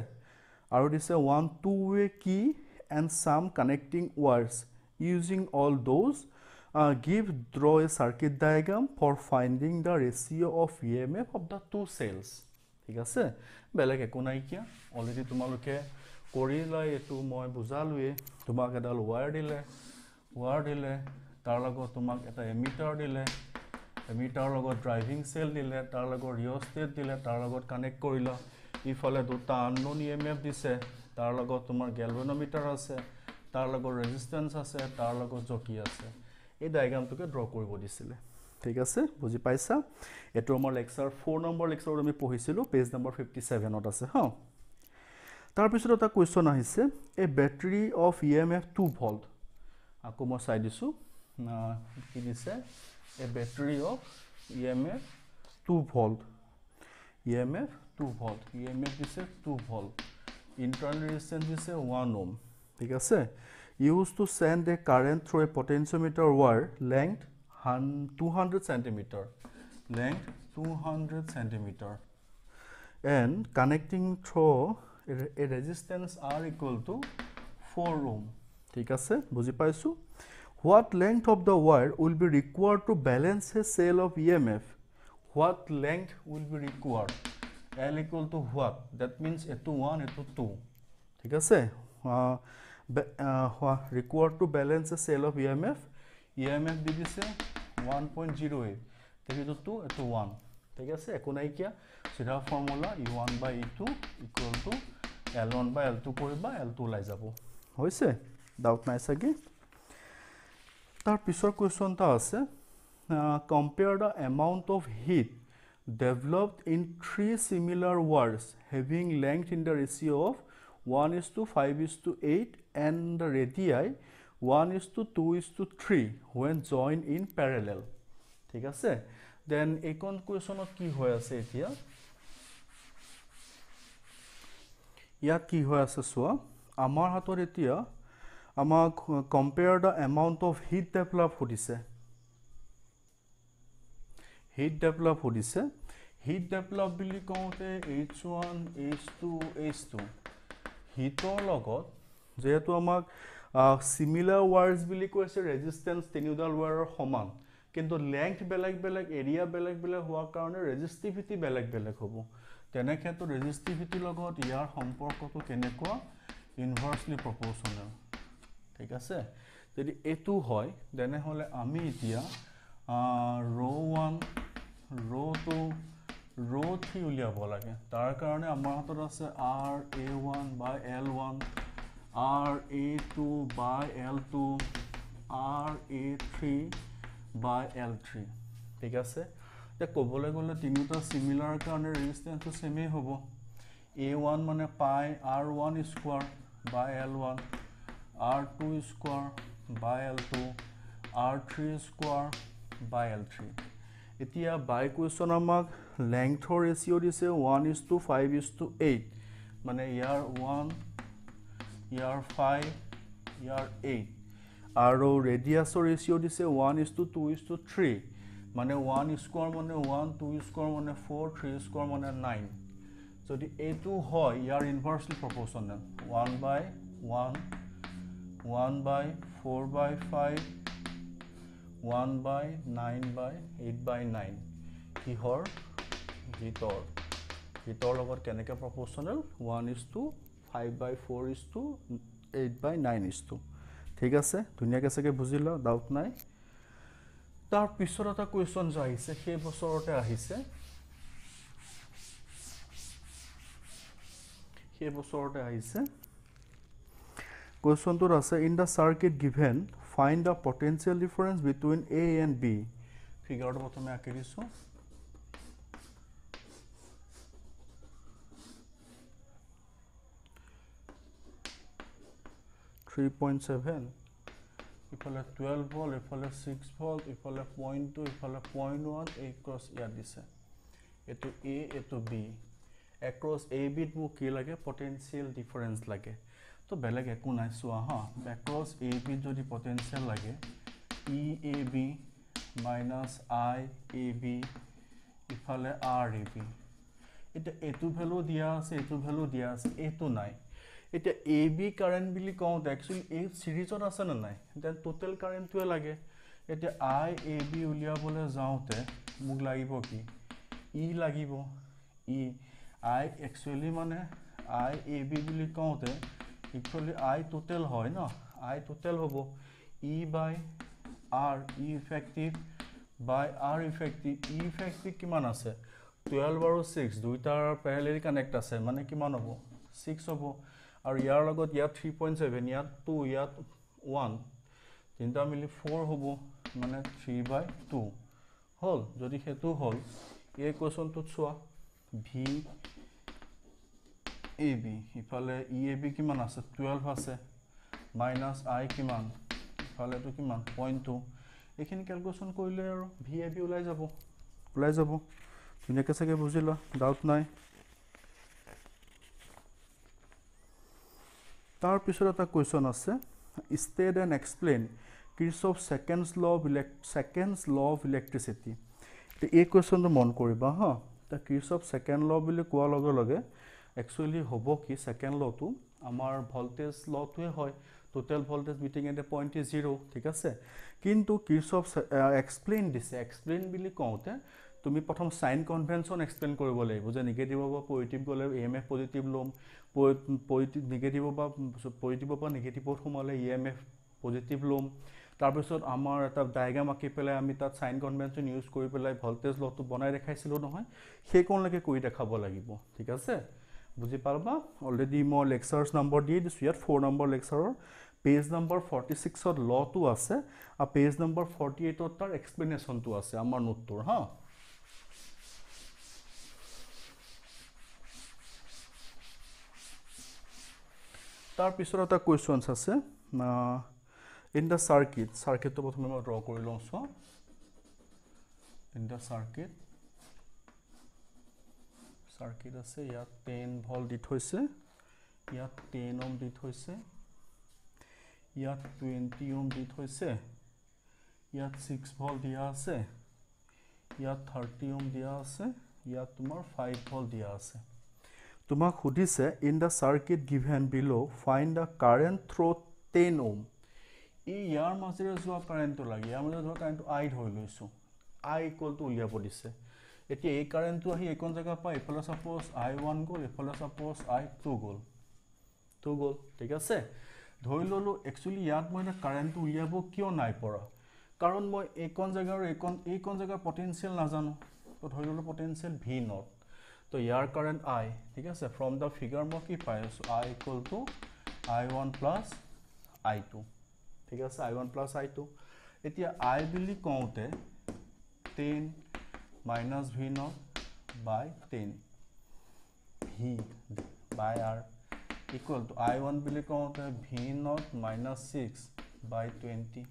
আৰু দিছে one two way key and some connecting wires using all those give draw a circuit diagram for finding the ratio' of E M F of the two cells ঠিক আছে বেলেগ একো নাইকিয়া already তোমালোকে কৰিলা এইটো মই বুজালোৱে তোমাক এডাল ৱায়াৰ দিলে ৱায়াৰ দিলে তাৰ লগত তোমাক এটা এমিটাৰ দিলে আমি তাৰ লগত ড্ৰাইভিং চেল দিলে তাৰ লগত ৰিয়েল ষ্টেট দিলে তাৰ লগত কানেক্ট কৰি লওঁ ইফালে দুটা আননোন ই এম এফ দিছে তাৰ লগত তোমাৰ গেলভেনমিটাৰ আছে তাৰ লগত ৰেজিষ্টেঞ্চ আছে তাৰ লগত জকি আছে এই ডায়েগ্ৰামটোকে ড্ৰ কৰিব দিছিলে ঠিক আছে বুজি পাইছা এইটো আমাৰ লেকচাৰ ফ'ৰ নম্বৰ লেকচাৰত আমি পঢ়িছিলোঁ পেজ নম্বৰ ফিফটি ছেভেনত আছে হ তাৰপিছত এটা কুৱেশ্যন আহিছে এই battery of E M F two volt আকৌ মই চাই দিছোঁ কি দিছে a battery of EMF 2 volt. EMF 2 volt. EMF is a 2 volt. Internal resistance is a 1 ohm. Because used to send a current through a potentiometer wire length 200 centimeter. Length 200 centimeter. And connecting through a resistance R equal to 4 ohm. ঠিক আছে বুজি পাইছো What length of the wire will be required to balance a cell of EMF? What length will be required? L equal to what? That means a to 1, a to 2. ঠিক আছে required to balance a cell of E M F E M F দি দিছে one point zero' eight এইটো two এইটো one ঠিক আছে একো নাইকিয়া চিধা formula E one by E two equal to L one by L two কৰিবা এল টু ওলাই যাব হৈছে ডাউট নাই চাগে তাৰ পিছৰ কুৱেশ্যনটা আছে compare the amount of heat developed in three similar wires having length in the ratio' of one is to five is to eight and the radii one is to two is to three when join in parallel ঠিক আছে then এইখন কুৱেশ্যনত কি হৈ আছে এতিয়া ইয়াত কি হৈ আছে চোৱা আমাৰ হাতত এতিয়া আমাক compare the amount of heat develop সুধিছে হিট ডেভেলপ সুধিছে হিট ডেভেলপ বুলি কওঁতে H one H two H two হিটৰ লগত যিহেতু আমাক চিমিলাৰ ৱাৰ্ছ বুলি কৈছে ৰেজিষ্টেঞ্চ তিনিওডাল ৱাৰৰ সমান কিন্তু লেংথ বেলেগ বেলেগ এৰিয়া বেলেগ বেলেগ হোৱাৰ কাৰণে ৰেজিষ্টিভিটি বেলেগ বেলেগ হ'ব তেনে ক্ষেত্ৰত ৰেজিষ্টিভিটিৰ লগত ইয়াৰ সম্পৰ্কটো কেনেকুৱা ইনভাৰ্চলি প্ৰপৰ্চনেল ঠিক আছে যদি এইটো হয় তেনেহ'লে আমি এতিয়া ৰ' ওৱান ৰ' টু ৰ' থ্ৰী উলিয়াব লাগে তাৰ কাৰণে আমাৰ হাতত আছে R A one by L one R A two by L two R A three by L three ঠিক আছে এতিয়া ক'বলৈ গ'লে তিনিওটা চিমিলাৰ কাৰণে ৰেজিষ্টেঞ্চটো চেমেই হ'ব এ ওৱান মানে pi R one square by L one R2 square by L2, R3 square by L3. এতিয়া বাই কুৱেশ্যন আমাক লেংথৰ ৰেচিঅ' দিছে one is to five is to eight মানে ইয়াৰ ওৱান ইয়াৰ ফাইভ ইয়াৰ এইট আৰু ৰেডিয়াছৰ ৰেচিঅ' দিছে one is to two is to three মানে ওৱান স্কুৱাৰ মানে ওৱান টু স্কুৱাৰ মানে ফ'ৰ থ্ৰী স্কুৱাৰ মানে নাইন যদি এইটো হয় ইয়াৰ inversely proportional one by one one by four by five one by nine by eight by nine কিহৰ গীতৰ গীতৰ লগত কেনেকৈ proportional one is to five by four is to eight by nine is to ঠিক আছে ধুনীয়াকৈ চাগে বুজি লওঁ ডাউট নাই তাৰ পিছত এটা কুৱেশ্যন যে আহিছে সেই বছৰতে আহিছে সেই বছৰতে আহিছে क्वेश्चन तो आसे in the circuit given find the potential difference between A and B figure of तो मैं आके दिसो ইফালে টুৱেল্ভ ভল্ট ইফালে ছিক্স ভল্ট ইফালে পইণ্ট টু ইফালে পইণ্ট ওৱান এই ক্ৰছ ইয়াত দিছে এইটো এ এইটো বি এক্ৰছ এ বিত মোক কি লাগে পটেঞ্চিয়েল ডিফাৰেঞ্চ লাগে তো বেলেগ একো নাই চোৱা হা বেক্ৰছ এ বিত যদি পটেঞ্চিয়েল লাগে E A B minus I A B ইফালে আৰ এ বি এতিয়া এইটো ভেলু দিয়া আছে এইটো ভেলু দিয়া আছে এইটো নাই এতিয়া এ বি কাৰেণ্ট বুলি কওঁতে একচুৱেলি এই ছিৰিজত আছে নে নাই দেন টোটেল কাৰেণ্টটোৱে লাগে এতিয়া আই এ বি উলিয়াবলৈ যাওঁতে মোক লাগিব কি ই e লাগিব ই আই একচুৱেলি মানে আই এ বি বুলি কওঁতে ইকুৱেলি আই টোটেল হয় ন আই টোটেল হ'ব E by R E effective by R effective E effective কিমান আছে টুৱেল্ভ আৰু ছিক্স দুইটাৰ পেৰেলেৰি কানেক্ট আছে মানে কিমান হ'ব ছিক্স হ'ব আৰু ইয়াৰ লগত ইয়াত থ্ৰী পইণ্ট ছেভেন ইয়াত টু ইয়াত ওৱান তিনিটা মিলি ফ'ৰ হ'ব মানে থ্ৰী বাই টু হ'ল যদি সেইটো হ'ল এই কুৱেশ্যনটোত চোৱা ভি AB ইফালে EAB কিমান আছে 12 আছে মাইনাস I কিমান ইফালে তো কিমান 0.2 এখিনি ক্যালকুলেশন কইলে আর VAB উলাই যাব উলাই যাব তুমি কে সাকে বুঝিলা डाउट নাই তার পিছৰ এটা কোয়েশ্চন আছে state and explain Kirchhoff seconds law of seconds law of electricity তে এই কোয়েশ্চনটো মন কৰিবা হ তা কিৰছফ সেকেন্ড ল বুলি কোৱা লগে লগে একচুৱেলি হ'ব কি ছেকেণ্ড লটো আমাৰ ভল্টেজ লটোৱে হয় total voltage meeting end point is zero' ঠিক আছে কিন্তু কিৰ্চফ এক্সপ্লেইন দিছে এক্সপ্লেইন বুলি কওঁতে তুমি প্ৰথম চাইন কনভেনশ্যন এক্সপ্লেইন কৰিব লাগিব যে নিগেটিভ হ'ব পজিটিভ গ'লে ই এম এফ পজিটিভ ল'ম পজিটিভ নিগেটিভৰ পৰা পজিটিভৰ পৰা নিগেটিভত সোমালে ই এম এফ পজিটিভ ল'ম তাৰপিছত আমাৰ এটা ডায়েগ্ৰাম আঁকি পেলাই আমি তাত চাইন কনভেনশ্যন ইউজ কৰি পেলাই ভল্টেজ লটো বনাই দেখাইছিলোঁ নহয় সেইকণলৈকে কৰি দেখাব লাগিব ঠিক আছে বুজি পাৰবা অলৰেডি মই লেকচাৰ নম্বৰ দিয়ে দিছোঁ ইয়াত ফ'ৰ নম্বৰ লেকচাৰৰ পেজ নম্বৰ ফৰ্টি ছিক্সত লটো আছে আৰু পেজ নম্বৰ ফৰ্টি এইটত তাৰ এক্সপ্লেনেশ্যনটো আছে আমাৰ নোটটোৰ হা তাৰপিছত এটা কুৱেশ্যনছ আছে ইন দ্য চাৰ্কিট চাৰ্কিটটো প্ৰথমে মই ড্ৰ কৰি লওঁ চোৱা ইন দ্য চাৰ্কিট সার্কিট আছে ইয়া 10 ভোল্ট দি থৈছে ইয়া 10 ওহম দি থৈছে ইয়া 20 ওহম দি থৈছে ইয়া 6 ভোল্ট দিয়া আছে ইয়া 30 ওহম দিয়া আছে ইয়া তোমার 5 ভোল্ট দিয়া আছে তোমা খুদিছে in the circuit given below find the current through 10 ohm ই ইয়ার মাঝে যোৱা কাৰেন্ট লাগি আমাৰ যোৱা কাৰেন্ট আই ধৰি লৈছো আই ইকুৱেল টু উলিয়াব দিছে এতিয়া এই কাৰেণ্টটো আহি এইকণ জেগাৰ পৰা এইফালে চাপ'জ আই ওৱান গ'ল এইফালে চাপ'জ আই টু গ'ল টু গ'ল ঠিক আছে ধৰি ল'লোঁ একচুৱেলি ইয়াত মই এতিয়া কাৰেণ্টটো উলিয়াব কিয় নাই পৰা কাৰণ মই এইকণ জেগা আৰু এইকণ এইকণ জেগাৰ পটেঞ্চিয়েল নাজানো তো ধৰি ল'লোঁ পটেঞ্চিয়েল ভি নট তো ইয়াৰ কাৰেণ্ট আই ঠিক আছে ফ্ৰম দ্য ফিগাৰ মই কি পাই আছোঁ I equal to I one plus I two ঠিক আছে I one plus I two এতিয়া আই বুলি কওঁতে ten minus V naught by 10 V by R equal I I1 বুলি কওঁতে V naught minus 6 by twenty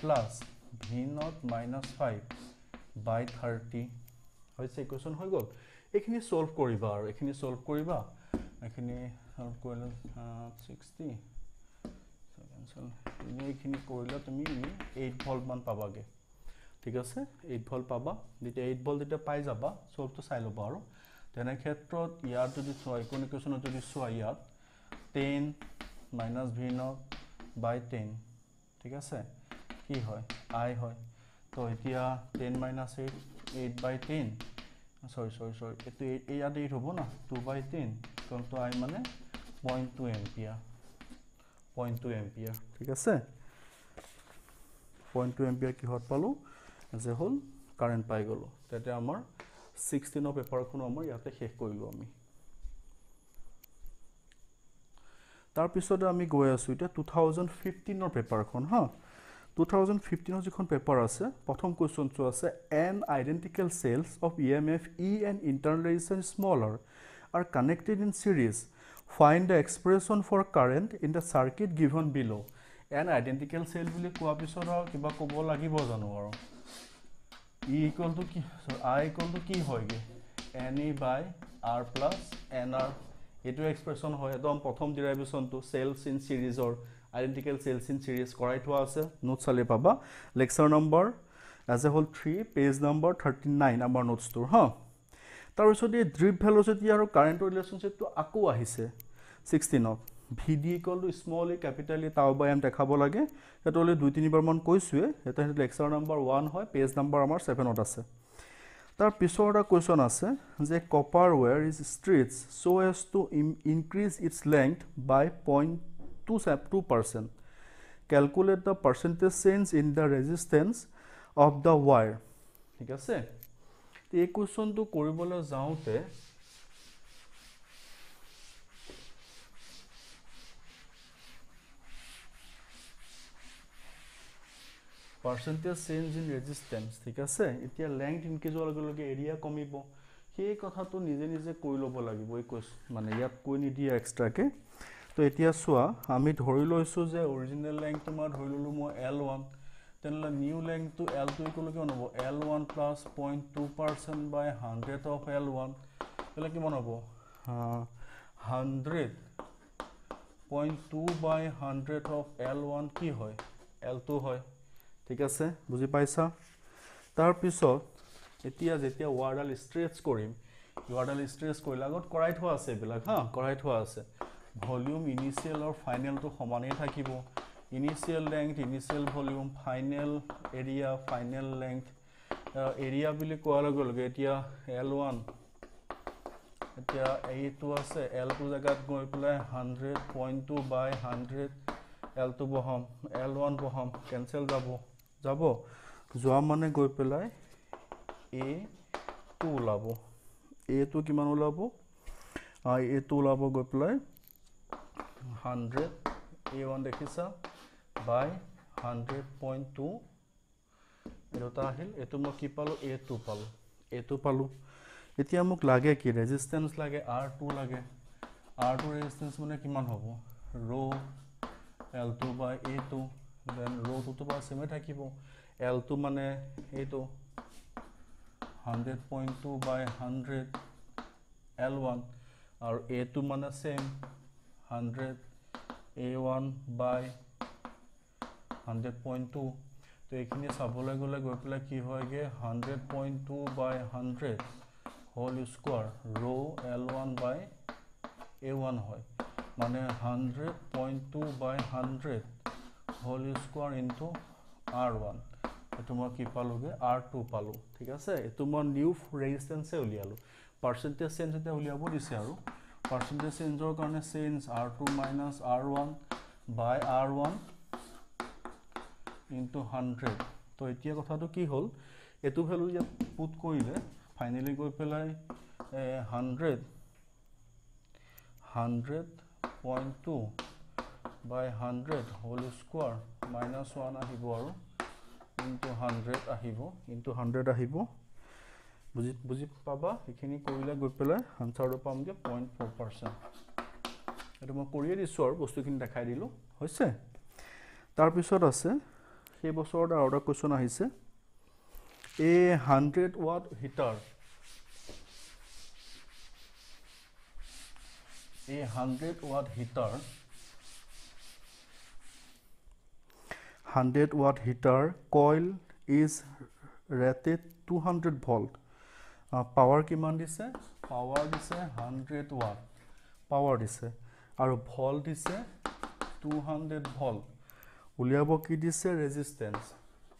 plus V naught minus five by thirty হৈছে equation হৈ গ'ল এইখিনি ছল্ভ কৰিবা আৰু এইখিনি ছল্ভ কৰিবা এইখিনি ছল্ভ কৰিলে ছিক্সটি এইখিনি কৰিলে তুমি এইট ভল্টমান পাবাগৈ ঠিক আছে এইট ভল পাবা যেতিয়া এইট ভল যেতিয়া পাই যাবা চবটো চাই ল'বা আৰু তেনেক্ষেত্ৰত ইয়াত যদি চোৱা ইকনিক কুৱেশ্যনত যদি চোৱা ইয়াত ten minus V naught by ten ঠিক আছে কি হয় আই হয় তো এতিয়া ten minus eight eight by ten sorry sorry চৰি এইটো এই ইয়াত এইট হ'ব না টু বাই টেন কাৰণটো আই মানে point two M ampere point two M ampere ঠিক আছে পইণ্ট টু এম্পিয়াৰ কিহত পালোঁ যে হ'ল কাৰেণ্ট পাই গ'লোঁ তেতিয়া আমাৰ ছিক্সটিনৰ পেপাৰখনো আমাৰ ইয়াতে শেষ কৰিলোঁ আমি তাৰপিছতে আমি গৈ আছোঁ এতিয়া টু থাউজেণ্ড ফিফটিনৰ পেপাৰখন হা টু থাউজেণ্ড ফিফটিনৰ যিখন পেপাৰ আছে প্ৰথম কুৱেশ্যনটো আছে N identical cells of E M F E N internalization smaller are connected in series find the expression for current in the circuit given below' N identical cell বুলি কোৱাৰ পিছত আৰু কিবা ক'ব লাগিব জানো আৰু ই ইকুৱেল টু কি আই ইকুৱেল টু কি হয়গৈ N E by R plus N R এইটো এক্সপ্ৰেশ্যন হয় একদম প্ৰথম ডিৰাইভেশ্যনটো চেলছ ইন ছিৰিজৰ আইডেণ্টিকেল চেলছ ইন ছিৰিজ কৰাই থোৱা আছে নোট চালি পাবা লেকচাৰ নম্বৰ এজ এ হ'ল three page number thirty nine আমাৰ নোটছটোৰ হা তাৰপিছত এই ড্ৰিপ ভেলচিটি আৰু কাৰেণ্টৰ ৰিলেশ্যনশ্বিপটো আকৌ আহিছে ছিক্সটিনত V D equal to small A capital A tau by M দেখাব লাগে সেইটো হ'লে দুই তিনিবাৰমান কৈছোঁৱে সেইটো সেইটো লেকচাৰ নম্বৰ ওৱান হয় পেজ নম্বৰ আমাৰ ছেভেনত আছে তাৰ পিছৰ এটা কুৱেশ্যন আছে যে copper wire is stretched so as to increase its length by point two two percent calculate the percentage change in the resistance of the wire ঠিক আছে এই কুৱেশ্যনটো কৰিবলৈ যাওঁতে পাৰ্চেণ্টেজ চেঞ্জ ইন ৰেজিষ্টেঞ্চ ঠিক আছে এতিয়া লেংথ ইনক্ৰিজ হোৱাৰ লগে লগে এৰিয়া কমিব সেই কথাটো নিজে নিজে কৈ ল'ব লাগিব এই কৈ মানে ইয়াত কৈ নিদিয়ে এক্সট্ৰাকৈ তো এতিয়া চোৱা আমি ধৰি লৈছোঁ যে অৰিজিনেল লেংথটো মই ধৰি ল'লোঁ মই এল ওৱান তেনেহ'লে নিউ লেংথটো এল টু ইকুৱেল কিমান হ'ব L one plus point two percent by hundred of L one এইবিলাক কিমান হ'ব hundred point two by hundred of L one কি হয় এল টু হয় ঠিক আছে বুজি পাইছা তাৰপিছত এতিয়া যেতিয়া ৱাৰডাল ষ্ট্ৰেটছ কৰিম ৱাৰডাল ষ্ট্ৰেটছ কৰিলে আগত কৰাই থোৱা আছে এইবিলাক হা কৰাই থোৱা আছে ভলিউম ইনিচিয়েল আৰু ফাইনেলটো সমানেই থাকিব initial length initial volume final area final length area বুলি কোৱাৰ লগে লগে এতিয়া এল ওৱান এতিয়া এইটো আছে এল টু জেগাত গৈ পেলাই hundred point two by hundred L two বহাম এল ওৱান বহাম কেঞ্চেল যাব যাব যোৱা মানে গৈ পেলাই এ টু ওলাব এটো কিমান ওলাব এটো ওলাব গৈ পেলাই হাণ্ড্ৰেড এ ওৱান দেখিছা বাই হাণ্ড্ৰেড পইণ্ট টু এটা আহিল এইটো মই কি পালোঁ এ টু পালোঁ এ টু পালোঁ এতিয়া মোক লাগে কি ৰেজিষ্টেঞ্চ লাগে আৰ টু লাগে আৰ টু ৰেজিষ্টেঞ্চ মানে কিমান হ'ব rho' L two by A two then ৰ'টোতো বাৰু চেমে থাকিব এলটো মানে এইটো hundred point two by hundred L one আৰু এটো মানে same hundred A one by hundred point two তো এইখিনি চাবলৈ গ'লে গৈ পেলাই কি হয়গৈ hundred point two by hundred whole square rho' L one by A one হয় মানে hundred point two by hundred whole square into R one এটা মানে কি পালোগে আর টু পালো ঠিক আছে এটা মানে নিউ রেজিস্টেন্সে উলিয়ালো পার্সেন্টেজ চেঞ্জ এটা উলিয়াব দিছে আর পার্সেন্টেজ চেঞ্জের কারণে change R two minus R one by R one into hundred তো এটা কথাটা কি হল এই ভ্যালু ইয়াত পুট করলে ফাইনেলি গে পেলায় hundred hundred point two by hundred whole square minus one আহিব আৰু ইনটু হাণ্ড্ৰেড আহিব ইনটু হাণ্ড্ৰেড আহিব বুজি বুজি পাবা সেইখিনি কৰিলে গৈ পেলাই আনচাৰটো পামগৈ পইণ্ট ফ'ৰ পাৰ্চেণ্ট এইটো মই কৰিয়ে দিছোঁ আৰু বস্তুখিনি দেখাই দিলোঁ হৈছে তাৰপিছত আছে সেই বছৰত আৰু এটা কুৱেশ্যন আহিছে a hundred watt heater a hundred watt heater 100 watt heater coil is rated 200 volt uh, power kiman dise power dise 100 watt power dise aru volt dise 200 volt uliabo ki dise resistance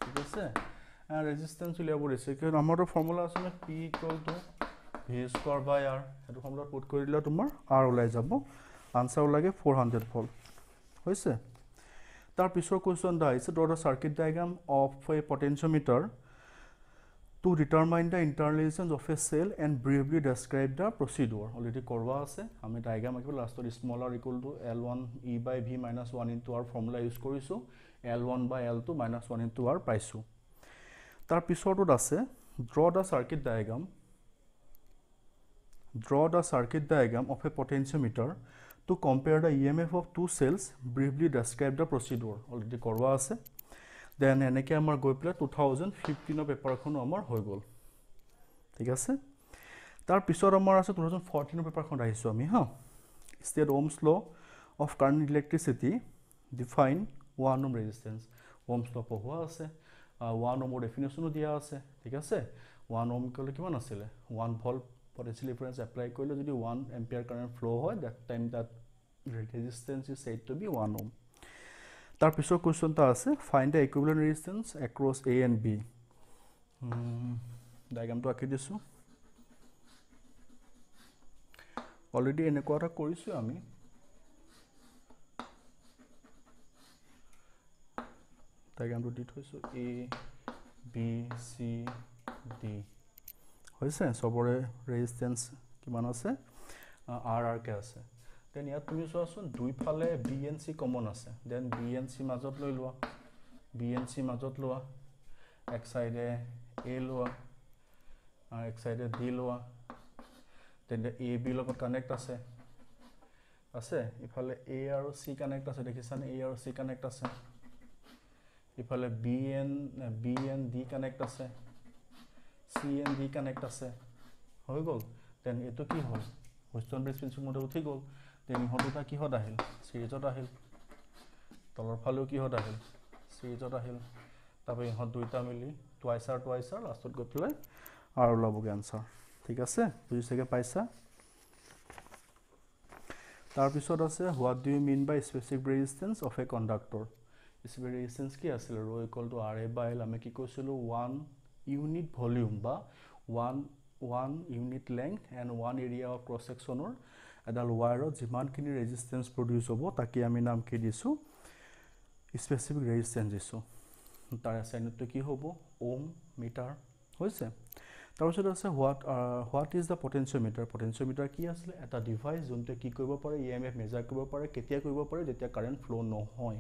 thik ase uh, resistance uliabo dise ke amar formula asme p equal to v square by r etu formula put korila tumar r ulai jabo answer ulage 400 volt hoise okay. তাৰ পিছৰ question the is draw the circuit diagram of a potentiometer to determine the internal resistance of a cell and briefly describe the procedure already কৰোৱা আছে আমি diagram আঁকিব লাষ্টত small R equal to L one E by V minus one into R formula use কৰিছোঁ L one by L two minus one into R পাইছোঁ তাৰ পিছৰটোত আছে draw the circuit diagram draw the circuit diagram of a potentiometer to compare the emf of two cells briefly describe the procedure already korwa ase then eneke amar goi pela 2015 er paper khon amar hoi gol thik ase tar pisor amar ase 2014 er paper khon raisu ami ha state ohms law of current electricity define one ohm resistance ohms law po hua ase uh, one ohm definition o dia ase thik ase one ohm kole kiman asile one volt potential difference apply কৰিলে যদি one ampere current flow' হয় that time that resistance is set to be one ohm তাৰপিছৰ question এটা আছে find the equivalent resistance across A and B ডায়েগ্ৰামটো আঁকি দিছোঁ already এনেকুৱা এটা কৰিছোঁ আমি ডায়েগ্ৰামটো দি থৈছোঁ এ বি চি ডি হৈছে চবৰে ৰেজিষ্টেঞ্চ কিমান আছে আৰ আৰ কে আছে দেন ইয়াত তুমি চোৱাচোন দুইফালে বি এন চি কমন আছে দেন বি এন চি মাজত লৈ লোৱা বি এন চি মাজত লোৱা এক চাইডে এ লোৱা আৰু এক চাইডে ডি লোৱা দেন এ বি লগত কানেক্ট আছে আছে ইফালে এ আৰু চি কানেক্ট আছে দেখিছানে এ আৰু চি কানেক্ট আছে ইফালে B N B N D connect আছে চি এন ভি কানেক্ট আছে হৈ গ'ল দেন এইটো কি হ'ল হুইষ্টন ব্ৰিজ প্ৰিন্সিপমতে উঠি গ'ল দেন ইহঁত দুটা কিহত আহিল চিৰিজত আহিল তলৰ ফালেও কিহত আহিল চিৰিজত আহিল তাৰপৰা ইহঁত দুইটা মিলি টুৱাইচাৰ টুৱাইচাৰ লাষ্টত গৈ পেলাই আৰু ওলাবগৈ আনচাৰ ঠিক আছে বুজিছেগৈ পাইছা তাৰপিছত আছে what do you mean by specific resistance of a conductor specific resistance কি আছিলে rho' equal to R A by L আমি কি কৈছিলোঁ ওৱান ইউনিট ভলিউম বা one one unit length and one area of cross ছেকশ্যনৰ এডাল ৱায়াৰত যিমানখিনি ৰেজিষ্টেঞ্চ প্ৰডিউচ হ'ব তাকে আমি নাম কি দিছোঁ স্পেচিফিক ৰেজিষ্টেঞ্চ দিছোঁ তাৰ এছাইনমেণ্টটো কি হ'ব অ'ম মিটাৰ হৈছে তাৰপিছত আছে what what is the potentiometer potentiometer কি আছিলে এটা ডিভাইচ যোনটোৱে কি কৰিব পাৰে ই এম এফ মেজাৰ কৰিব পাৰে কেতিয়া কৰিব পাৰে যেতিয়া কাৰেণ্ট ফ্ল' নহয়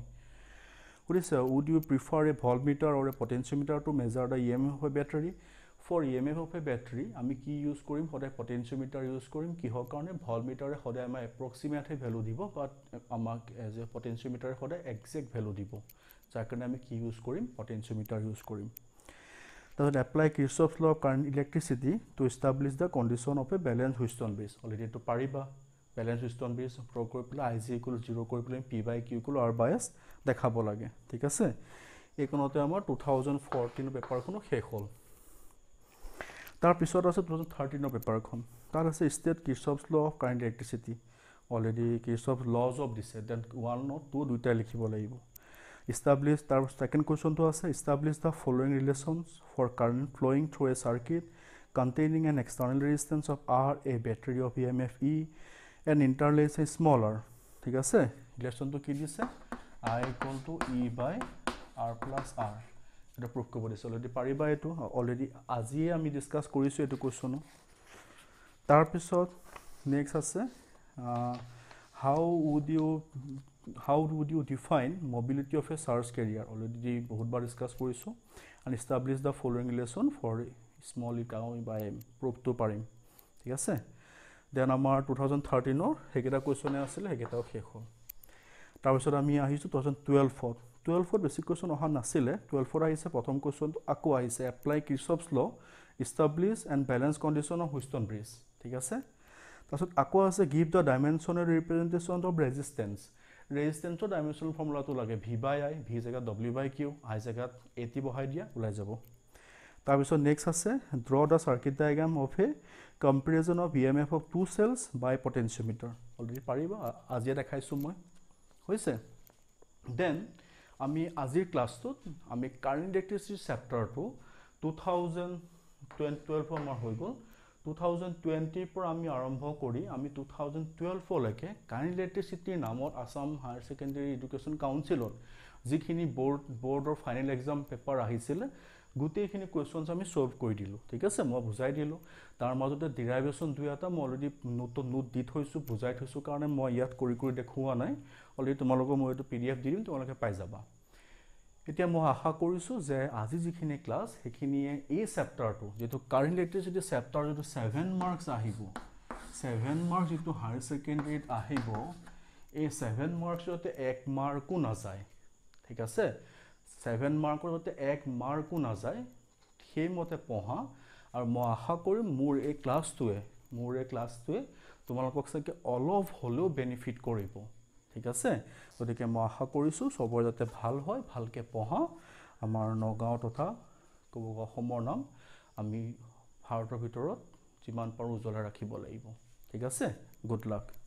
সুধিছে would you prefer a voltmeter আৰু a potentiometer to measure the E M F of battery for E M F of a battery আমি কি ইউজ কৰিম সদায় পটেঞ্চিয়মিটাৰ ইউজ কৰিম কিহৰ কাৰণে ভলমিটাৰে সদায় আমাৰ এপ্ৰক্সিমেটহে ভেলু দিব বা আমাক এজ এ পটেঞ্চিয়মিটাৰে সদায় একজেক্ট ভেলু দিব যাৰ কাৰণে আমি কি ইউজ কৰিম পটেঞ্চিয়মিটাৰ ইউজ কৰিম তাৰপিছত apply Kirchhoff law current electricity to establish the condition of a balance Wheatstone bridge অলৰেডিটো পাৰিবা বেলেঞ্চ ষ্টন ব্ৰিজ প্ৰ কৰি পেলাই আই জি ইকুৱেল জিৰ' কৰি পেলাই P by Q equal R by S দেখাব লাগে ঠিক আছে এইখনতে আমাৰ টু থাউজেণ্ড ফৰ্টিনৰ পেপাৰখনো শেষ হ'ল তাৰপিছত আছে টু থাউজেণ্ড থাৰ্টিনৰ পেপাৰখন তাত আছে state Kirchhoff law' of current electricity already Kirchhoff laws of দিছে দেন ওৱান অ' টু দুইটাই লিখিব লাগিব ইষ্টাব্লিছ তাৰ ছেকেণ্ড কুৱেশ্যনটো আছে establish the following relations for current flowing through a circuit containing an external resistance of R a battery of E M F E and ইণ্টাৰলেছ is smaller ঠিক আছে ৰিলেশ্যনটো কি দিছে I equal to E by R plus R এইটো proof কৰিব দিছে already পাৰিবা এইটো অলৰেডি আজিয়ে আমি ডিছকাছ কৰিছোঁ এইটো কুৱেশ্যনো তাৰপিছত নেক্সট আছে how would you how would you define mobility of a charge carrier already বহুতবাৰ ডিছকাছ কৰিছোঁ and establish the following relation for small ইকাউ বাই টু পাৰিম ঠিক আছে দেন আমাৰ টু থাউজেণ্ড থাৰ্টিনৰ সেইকেইটা কুৱেশ্যনে আছিলে সেইকেইটাও শেষ হ'ল তাৰপিছত আমি আহিছোঁ টু থাউজেণ্ড টুৱেলভত টুৱেলভত বেছি কুৱেশ্যন অহা নাছিলে টুৱেলভত আহিছে প্ৰথম কুৱেশ্যনটো আকৌ আহিছে apply Kirchhoff law' establish and balance condition of Wheatstone bridge ঠিক আছে তাৰপিছত আকৌ আছে give the dimensional representation of resistance ৰেজিষ্টেঞ্চৰ ডাইমেনশ্যনেল ফৰ্মুলাটো লাগে ভি বাই আই ভি জেগাত ডব্লিউ বাই কিউ আই জেগাত এটি টি বহাই দিয়া ওলাই যাব তাৰপিছত নেক্সট আছে draw the circuit diagram of a comparison of E M F of two cells by potentiometer already পাৰিব আজিয়ে দেখাইছোঁ মই হৈছে দেন আমি আজিৰ ক্লাছটোত আমি কাৰেণ্ট ইলেক্ট্ৰিচিটি চেপ্টাৰটো টু থাউজেণ্ড টুৱেণ্ট টুৱেলভ আমাৰ হৈ গ'ল টু থাউজেণ্ড টুৱেণ্টিৰ পৰা আমি আৰম্ভ কৰি আমি টু থাউজেণ্ড টুৱেলভলৈকে কাৰেণ্ট ইলেক্ট্ৰিচিটিৰ নামত আছাম হায়াৰ ছেকেণ্ডেৰী এডুকেশ্যন কাউঞ্চিলত যিখিনি বৰ্ড বৰ্ডৰ ফাইনেল এক্সাম পেপাৰ আহিছিলে গোটেইখিনি কুৱেশ্যনছ আমি চলভ কৰি দিলোঁ ঠিক আছে মই বুজাই দিলোঁ তাৰ মাজতে ডিৰাইভেশ্যন দুই এটা মই অলৰেডি নোট নোট দি থৈছোঁ বুজাই থৈছোঁ কাৰণে মই ইয়াত কৰি কৰি দেখুওৱা নাই অলৰেডি তোমালোকক মই এইটো পি ডি এফ দি দিম তোমালোকে পাই যাবা এতিয়া মই আশা কৰিছোঁ যে আজি যিখিনি ক্লাছ সেইখিনিয়ে এই চেপ্টাৰটো যিটো কাৰেণ্ট ইলেক্ট্ৰিচিটি চেপ্টাৰ যিটো ছেভেন মাৰ্কছ আহিব ছেভেন মাৰ্কছ যিটো হায়াৰ ছেকেণ্ডেৰীত আহিব এই ছেভেন মাৰ্কছতে এক মাৰ্কো নাযায় ঠিক আছে ছেভেন মাৰ্কৰ যাতে এক মাৰ্কো নাযায় সেইমতে পঢ়া আৰু মই আশা কৰিম মোৰ এই ক্লাছটোৱে মোৰ এই ক্লাছটোৱে তোমালোকক চাগে অলপ হ'লেও বেনিফিট কৰিব ঠিক আছে গতিকে মই আশা কৰিছোঁ চবৰে যাতে ভাল হয় ভালকৈ পঢ়া আমাৰ নগাঁও তথা ক'ব অসমৰ নাম আমি ভাৰতৰ ভিতৰত যিমান পাৰোঁ উজ্বলাই ৰাখিব লাগিব ঠিক আছে গুড লাক